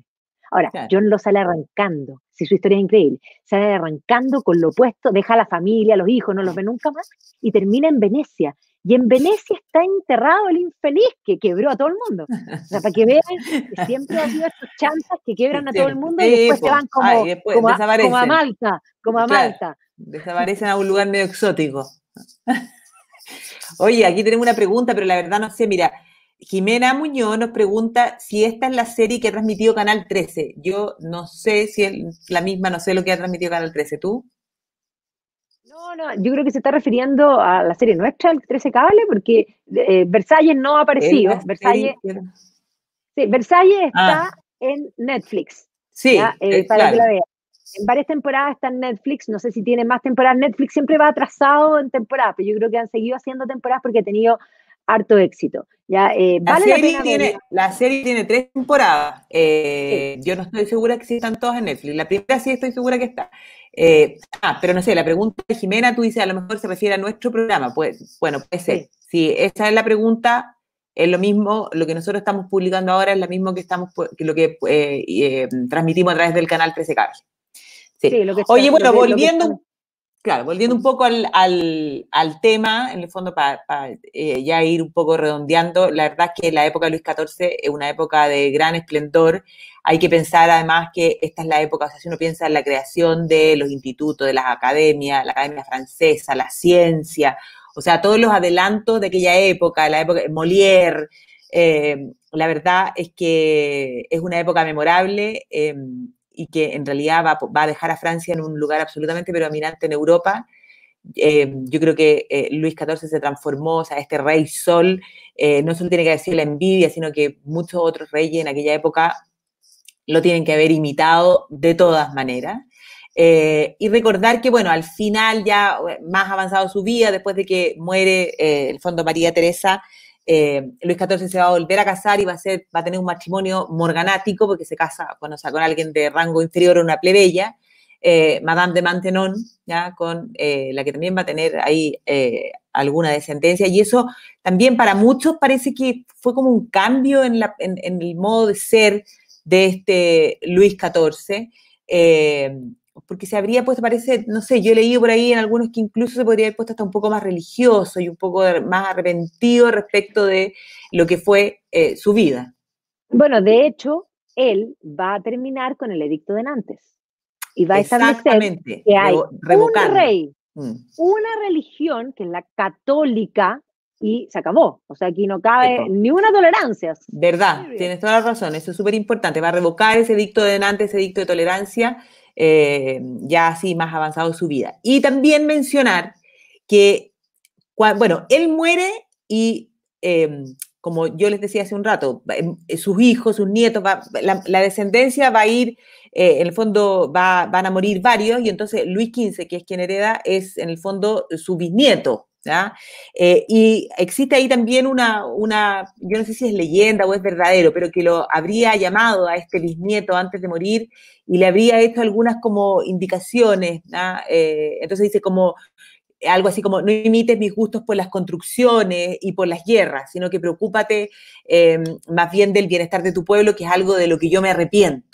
S1: Ahora, John lo sale arrancando, si su historia es increíble, sale arrancando con lo opuesto, deja a la familia, a los hijos, no los ve nunca más, y termina en Venecia, y en Venecia está enterrado el infeliz que quebró a todo el mundo. O sea, para que vean, que siempre ha habido esas chanzas que quebran a todo el mundo y después se van como, a, Malta, como a Malta.
S2: Desaparecen a un lugar medio exótico. Oye, aquí tenemos una pregunta, pero la verdad no sé, mira, Jimena Muñoz nos pregunta si esta es la serie que ha transmitido Canal 13. Yo no sé si es la misma, no sé lo que ha transmitido Canal 13. ¿Tú?
S1: No, yo creo que se está refiriendo a la serie nuestra, el 13 cable, porque eh, Versalles no ha aparecido. Versalles, Versalles ah. está en Netflix. Sí, eh, eh, para que la vea. En varias temporadas está en Netflix, no sé si tiene más temporadas. Netflix siempre va atrasado en temporadas, pero yo creo que han seguido haciendo temporadas porque ha tenido harto éxito. ¿ya? Eh, la,
S2: serie tiene, tres temporadas. Eh, yo no estoy segura que si están todas en Netflix. La primera sí estoy segura que está. Eh, ah, pero no sé, la pregunta de Jimena, tú dices, a lo mejor se refiere a nuestro programa. Pues, bueno, puede ser. Si esa es la pregunta, es lo mismo, lo que nosotros estamos publicando ahora es lo mismo que estamos lo que transmitimos a través del canal 13 k
S1: Sí. Sí, Oye, bueno, volviendo,
S2: Claro, volviendo un poco al, tema, en el fondo, para eh, ya ir un poco redondeando, la verdad es que la época de Luis XIV es una época de gran esplendor. Hay que pensar además que esta es la época, o sea, si uno piensa en la creación de los institutos, de las academias, la academia francesa, la ciencia, o sea, todos los adelantos de aquella época, la época de Molière, eh, la verdad es que es una época memorable. Eh, y que en realidad va, va, a dejar a Francia en un lugar absolutamente predominante en Europa. Eh, yo creo que eh, Luis XIV se transformó, o sea, este rey sol, eh, no solo tiene que decir la envidia, sino que muchos otros reyes en aquella época lo tienen que haber imitado de todas maneras. y recordar que, bueno, al final ya más avanzado su vida, después de que muere el fondo María Teresa, eh, Luis XIV se va a volver a casar y va a, tener un matrimonio morganático porque se casa con alguien de rango inferior a una plebeya, eh, Madame de Mantenon, ¿ya? con eh, la que también va a tener ahí alguna descendencia. Y eso también para muchos parece que fue como un cambio en, en el modo de ser de este Luis XIV porque se habría puesto, parece, no sé, yo he leído por ahí en algunos que incluso se podría haber puesto hasta un poco más religioso y un poco más arrepentido respecto de lo que fue eh, su vida. Bueno,
S1: de hecho, él va a terminar con el edicto de Nantes y va a estar que hay un rey, mm. una religión que es la católica y se acabó. O sea, aquí no cabe ni una tolerancia.
S2: Verdad, tienes toda la razón, eso es súper importante. Va a revocar ese edicto de Nantes, ese edicto de tolerancia eh, ya así más avanzado su vida. Y también mencionar que, bueno, él muere y em, como yo les decía hace un rato, eh, sus hijos, sus nietos, la, descendencia va a ir, eh, en el fondo van a morir varios, y entonces Luis XV, que es quien hereda, es en el fondo su bisnieto. Eh, y existe ahí también una, una, yo no sé si es leyenda o es verdadero, pero que lo habría llamado a este bisnieto antes de morir y le habría hecho algunas como indicaciones. entonces dice como algo así como, no imites mis gustos por las construcciones y por las guerras, sino que preocúpate em, más bien del bienestar de tu pueblo, que es algo de lo que yo me arrepiento.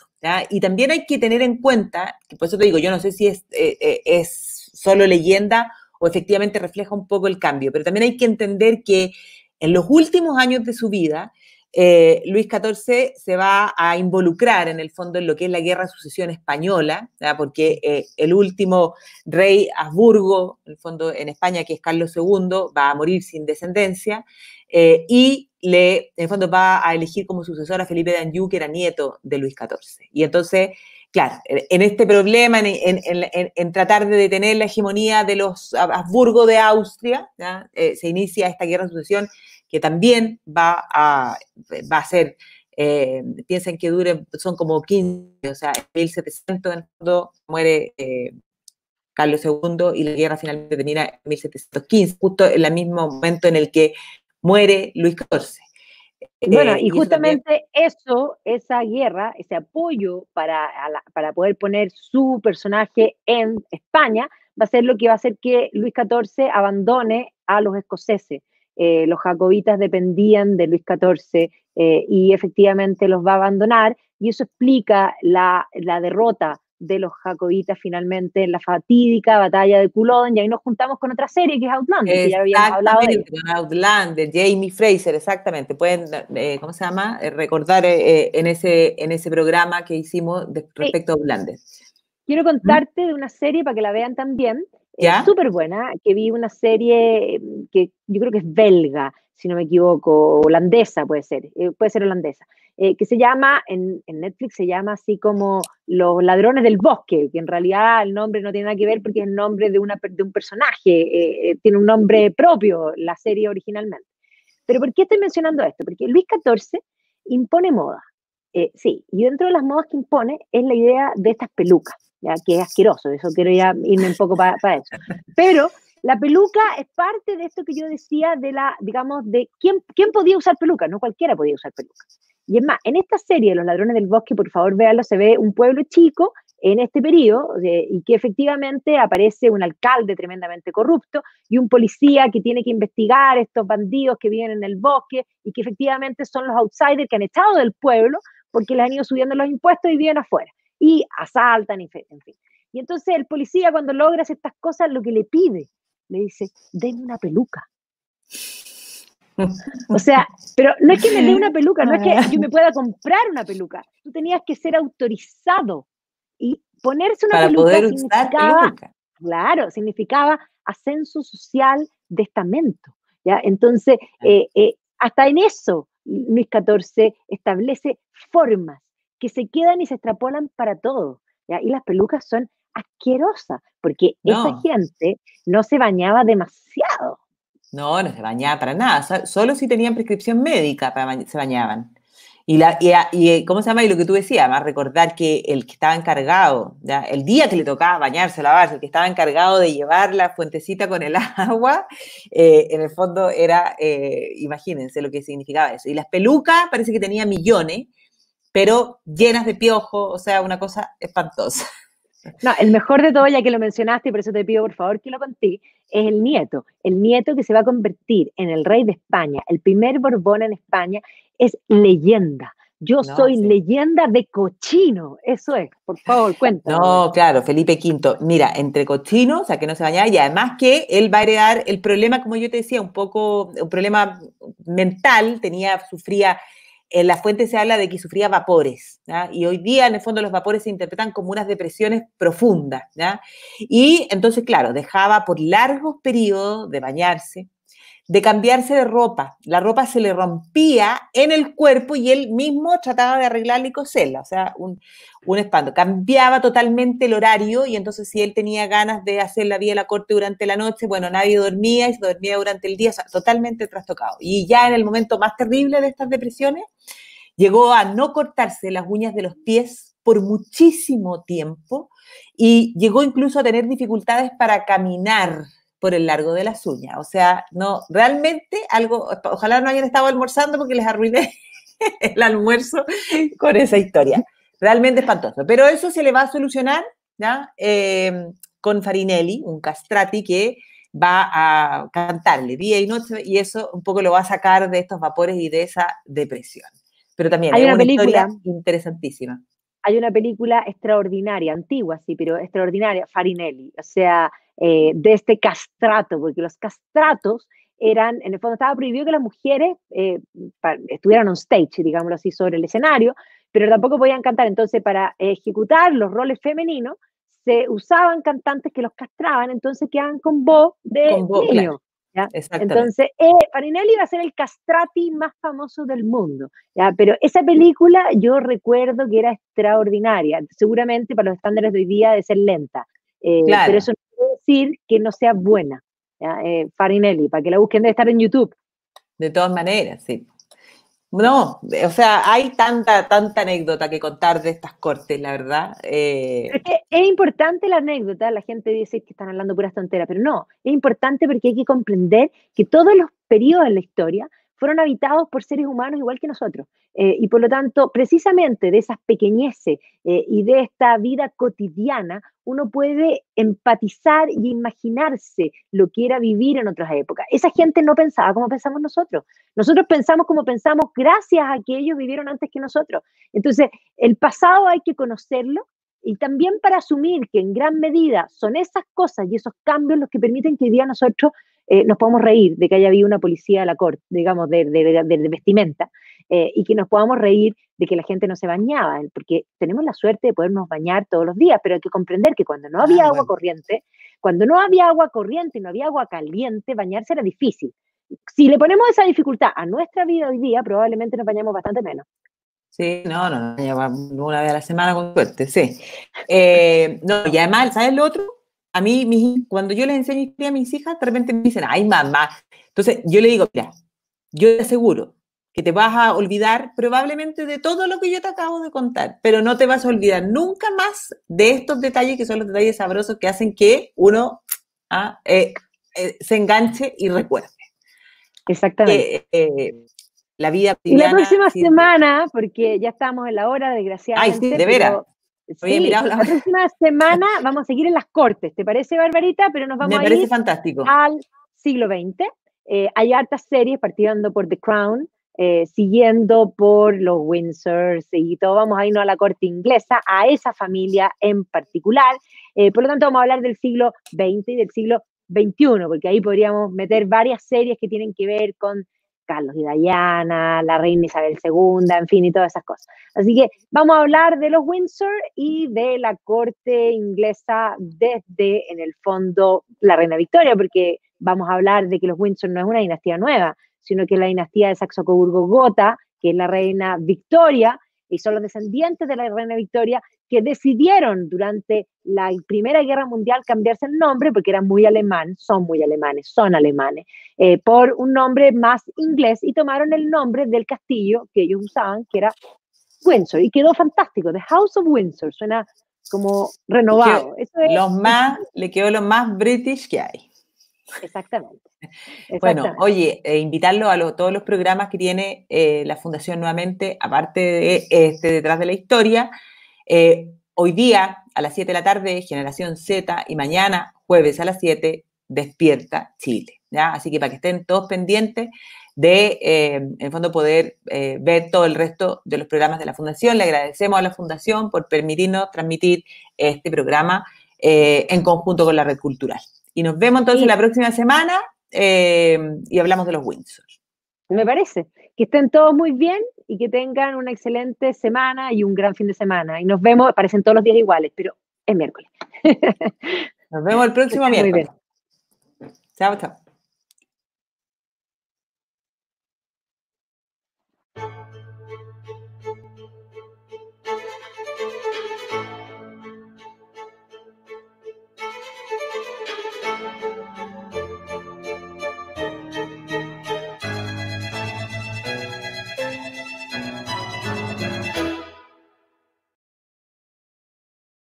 S2: Y también hay que tener en cuenta, que por eso te digo, yo no sé si es, eh, eh, es solo leyenda o efectivamente refleja un poco el cambio, pero también hay que entender que en los últimos años de su vida, eh, Luis XIV se va a involucrar en el fondo en lo que es la guerra de sucesión española, porque eh, el último rey Habsburgo, en el fondo en España, que es Carlos II, va a morir sin descendencia eh, y le, en el fondo va a elegir como sucesor a Felipe de Anjou, que era nieto de Luis XIV. Y entonces, claro, en este problema, en, tratar de detener la hegemonía de los Habsburgo de Austria, se inicia esta guerra de sucesión que también va a, va a ser, eh, piensen que dure, son como 15, o sea, en 1700 muere eh, Carlos II y la guerra finalmente termina en 1715, justo en el mismo momento en el que muere Luis XIV. Bueno, eh, y, justamente
S1: eso, esa guerra, ese apoyo para, para poder poner su personaje en España, va a ser lo que va a hacer que Luis XIV abandone a los escoceses eh, los jacobitas dependían de Luis XIV eh, y efectivamente los va a abandonar y eso explica la, derrota de los jacobitas finalmente en la fatídica batalla de Culloden y ahí nos juntamos con otra serie que es Outlander. Que ya habíamos hablado de
S2: Outlander, Jamie Fraser, exactamente. Pueden, eh, ¿cómo se llama? recordar en, ese, en ese programa que hicimos respecto a Outlander.
S1: Quiero contarte de una serie para que la vean también,
S2: es súper buena,
S1: que vi una serie mm, que yo creo que es belga, si no me equivoco, holandesa puede ser, eh, puede ser holandesa, eh, que se llama, en, Netflix se llama así como Los Ladrones del Bosque, que en realidad el nombre no tiene nada que ver porque es el nombre de, una, de un personaje, eh, tiene un nombre propio la serie originalmente. Pero ¿por qué estoy mencionando esto? Porque Luis XIV impone moda, sí, y dentro de las modas que impone es la idea de estas pelucas que es asqueroso, eso quiero ya irme un poco para eso. Pero la peluca es parte de esto que yo decía de la, digamos, de quién, quién podía usar peluca, no cualquiera podía usar peluca. Y es más, en esta serie Los Ladrones del Bosque, por favor véanlo, se ve un pueblo chico en este periodo y que efectivamente aparece un alcalde tremendamente corrupto y un policía que tiene que investigar estos bandidos que viven en el bosque y que efectivamente son los outsiders que han echado del pueblo porque les han ido subiendo los impuestos y viven afuera y asaltan, en fin. Y entonces el policía cuando logra estas cosas, lo que le pide, le dice, denme una peluca. O sea, pero no es que me dé una peluca, no es que yo me pueda comprar una peluca. Tú tenías que ser autorizado y ponerse una peluca significaba, claro, significaba ascenso social de estamento. ¿ya? Entonces, eh, eh, hasta en eso Luis XIV establece formas que se quedan y se extrapolan para todo. Y las pelucas son asquerosas, porque esa gente no se bañaba demasiado.
S2: No, no se bañaba para nada, solo si tenían prescripción médica para se bañaban. Y, la, y, eh, ¿cómo se llama? Y lo que tú decías, recordar que el que estaba encargado, ¿ya? el día que le tocaba bañarse, lavarse, el que estaba encargado de llevar la fuentecita con el agua, eh, en el fondo era, eh, imagínense lo que significaba eso. Y las pelucas parece que tenía millones, pero llenas de piojo, o sea, una cosa espantosa.
S1: No, el mejor de todo, ya que lo mencionaste, y por eso te pido por favor que lo contí, es el nieto. El nieto que se va a convertir en el rey de España, el primer Borbón en España, es leyenda. Yo soy leyenda de cochino, eso es,
S2: por favor, cuéntame. No, claro, Felipe V. Mira, entre cochino, o sea, que no se bañaba, y además que él va a heredar el problema, como yo te decía, un poco, un problema mental, tenía, sufría en la fuente se habla de que sufría vapores, y hoy día en el fondo los vapores se interpretan como unas depresiones profundas. Y entonces, claro, dejaba por largos periodos de bañarse, de cambiarse de ropa. La ropa se le rompía en el cuerpo y él mismo trataba de arreglarla y coserla, o sea, un, un espanto. Cambiaba totalmente el horario y entonces si él tenía ganas de hacer la vía a la corte durante la noche, bueno, nadie dormía y se dormía durante el día, o sea, totalmente trastocado. Y ya en el momento más terrible de estas depresiones, llegó a no cortarse las uñas de los pies por muchísimo tiempo y llegó incluso a tener dificultades para caminar por el largo de las uñas. O sea, no, realmente algo, ojalá no hayan estado almorzando porque les arruiné el almuerzo con esa historia. Realmente espantoso. Pero eso se le va a solucionar ¿ya? Em, con Farinelli, un castrati que va a cantarle día y noche y eso un poco lo va a sacar de estos vapores y de esa depresión. Pero también hay una, una historia interesantísima. Hay una película
S1: extraordinaria, antigua, sí, pero extraordinaria, Farinelli. O sea, eh, de este castrato, porque los castratos eran, en el fondo estaba prohibido que las mujeres eh, estuvieran on stage, digámoslo así, sobre el escenario, pero tampoco podían cantar. Entonces, para ejecutar los roles femeninos, se usaban cantantes que los castraban, entonces quedaban con voz de niño. Entonces, eh, Farinelli va a ser el castrati más famoso del mundo. ¿ya? Pero esa película yo recuerdo que era extraordinaria, seguramente para los estándares de hoy día de ser lenta. Eh, pero eso que no sea buena. Eh, Farinelli, para que la busquen, de estar en YouTube.
S2: De todas maneras, sí. No, o sea, hay tanta, tanta anécdota que contar de estas cortes, la verdad. Eh. Es,
S1: es importante la anécdota, la gente dice que están hablando puras tonteras, pero no, es importante porque hay que comprender que todos los periodos de la historia fueron habitados por seres humanos igual que nosotros. Eh, y por lo tanto, precisamente de esas pequeñeces eh, y de esta vida cotidiana, uno puede empatizar y imaginarse lo que era vivir en otras épocas. Esa gente no pensaba como pensamos nosotros. Nosotros pensamos como pensamos gracias a que ellos vivieron antes que nosotros. Entonces, el pasado hay que conocerlo y también para asumir que en gran medida son esas cosas y esos cambios los que permiten que hoy día nosotros eh, nos podemos reír de que haya habido una policía a la corte, digamos, de, vestimenta, eh, y que nos podamos reír de que la gente no se bañaba, porque tenemos la suerte de podernos bañar todos los días, pero hay que comprender que cuando no ah, había agua corriente, cuando no había agua corriente y no había agua caliente, bañarse era difícil. Si le ponemos esa dificultad a nuestra vida hoy día, probablemente nos bañamos bastante menos.
S2: Sí, no, no, una vez a la semana con suerte, sí. Eh, no, y además, ¿sabes lo otro? a mí, cuando yo les enseño historia a mis hijas, de repente me dicen, ay, mamá. Entonces, yo le digo, mira, yo te aseguro que te vas a olvidar probablemente de todo lo que yo te acabo de contar, pero no te vas a olvidar nunca más de estos detalles que son los detalles sabrosos que hacen que uno ah, eh, eh, se enganche y recuerde. Exactamente. Eh, la vida. Y la próxima semana,
S1: porque ya estamos en la hora, desgraciadamente. Ay, sí, de veras
S2: la próxima
S1: semana vamos a seguir en las cortes, ¿te parece, Barbarita? Pero nos vamos a ir al siglo XX. Eh, hay hartas series, partiendo por The Crown, eh, siguiendo por los Windsors y todo, vamos a irnos a la corte inglesa, a esa familia en particular. Eh, por lo tanto, vamos a hablar del siglo XX y del siglo XXI, porque ahí podríamos meter varias series que tienen que ver con Carlos y Diana, la reina Isabel II, en fin, y todas esas cosas. Así que vamos a hablar de los Windsor y de la corte inglesa desde, en el fondo, la reina Victoria, porque vamos a hablar de que los Windsor no es una dinastía nueva, sino que la dinastía de Saxo-Coburgo-Gotha, que es la reina Victoria, y son los descendientes de la reina Victoria que decidieron durante la Primera Guerra Mundial cambiarse el nombre porque eran muy alemán, son muy alemanes, son alemanes, eh, por un nombre más inglés y tomaron el nombre del castillo que ellos usaban, que era Windsor, y quedó fantástico, The House of Windsor, suena como renovado.
S2: los más, le quedó lo más british que hay.
S1: Exactamente.
S2: Bueno, oye, eh, invitarlo a todos los programas que tiene eh, la Fundación nuevamente, aparte de este Detrás de la Historia. Eh, hoy día a las 7 de la tarde, Generación Z, y mañana, jueves a las 7, Despierta Chile. Así que para que estén todos pendientes de, en fondo, poder ver todo el resto de los programas de la Fundación. Le agradecemos a la Fundación por permitirnos transmitir este programa en conjunto con la Red Cultural. Y nos vemos entonces la próxima semana eh, y hablamos de los Windsor.
S1: Me parece. Que estén todos muy bien y que tengan una excelente semana y un gran fin de semana. Y nos vemos, parecen todos los días iguales,
S2: pero es miércoles. Nos vemos el próximo miércoles. Chao, chao.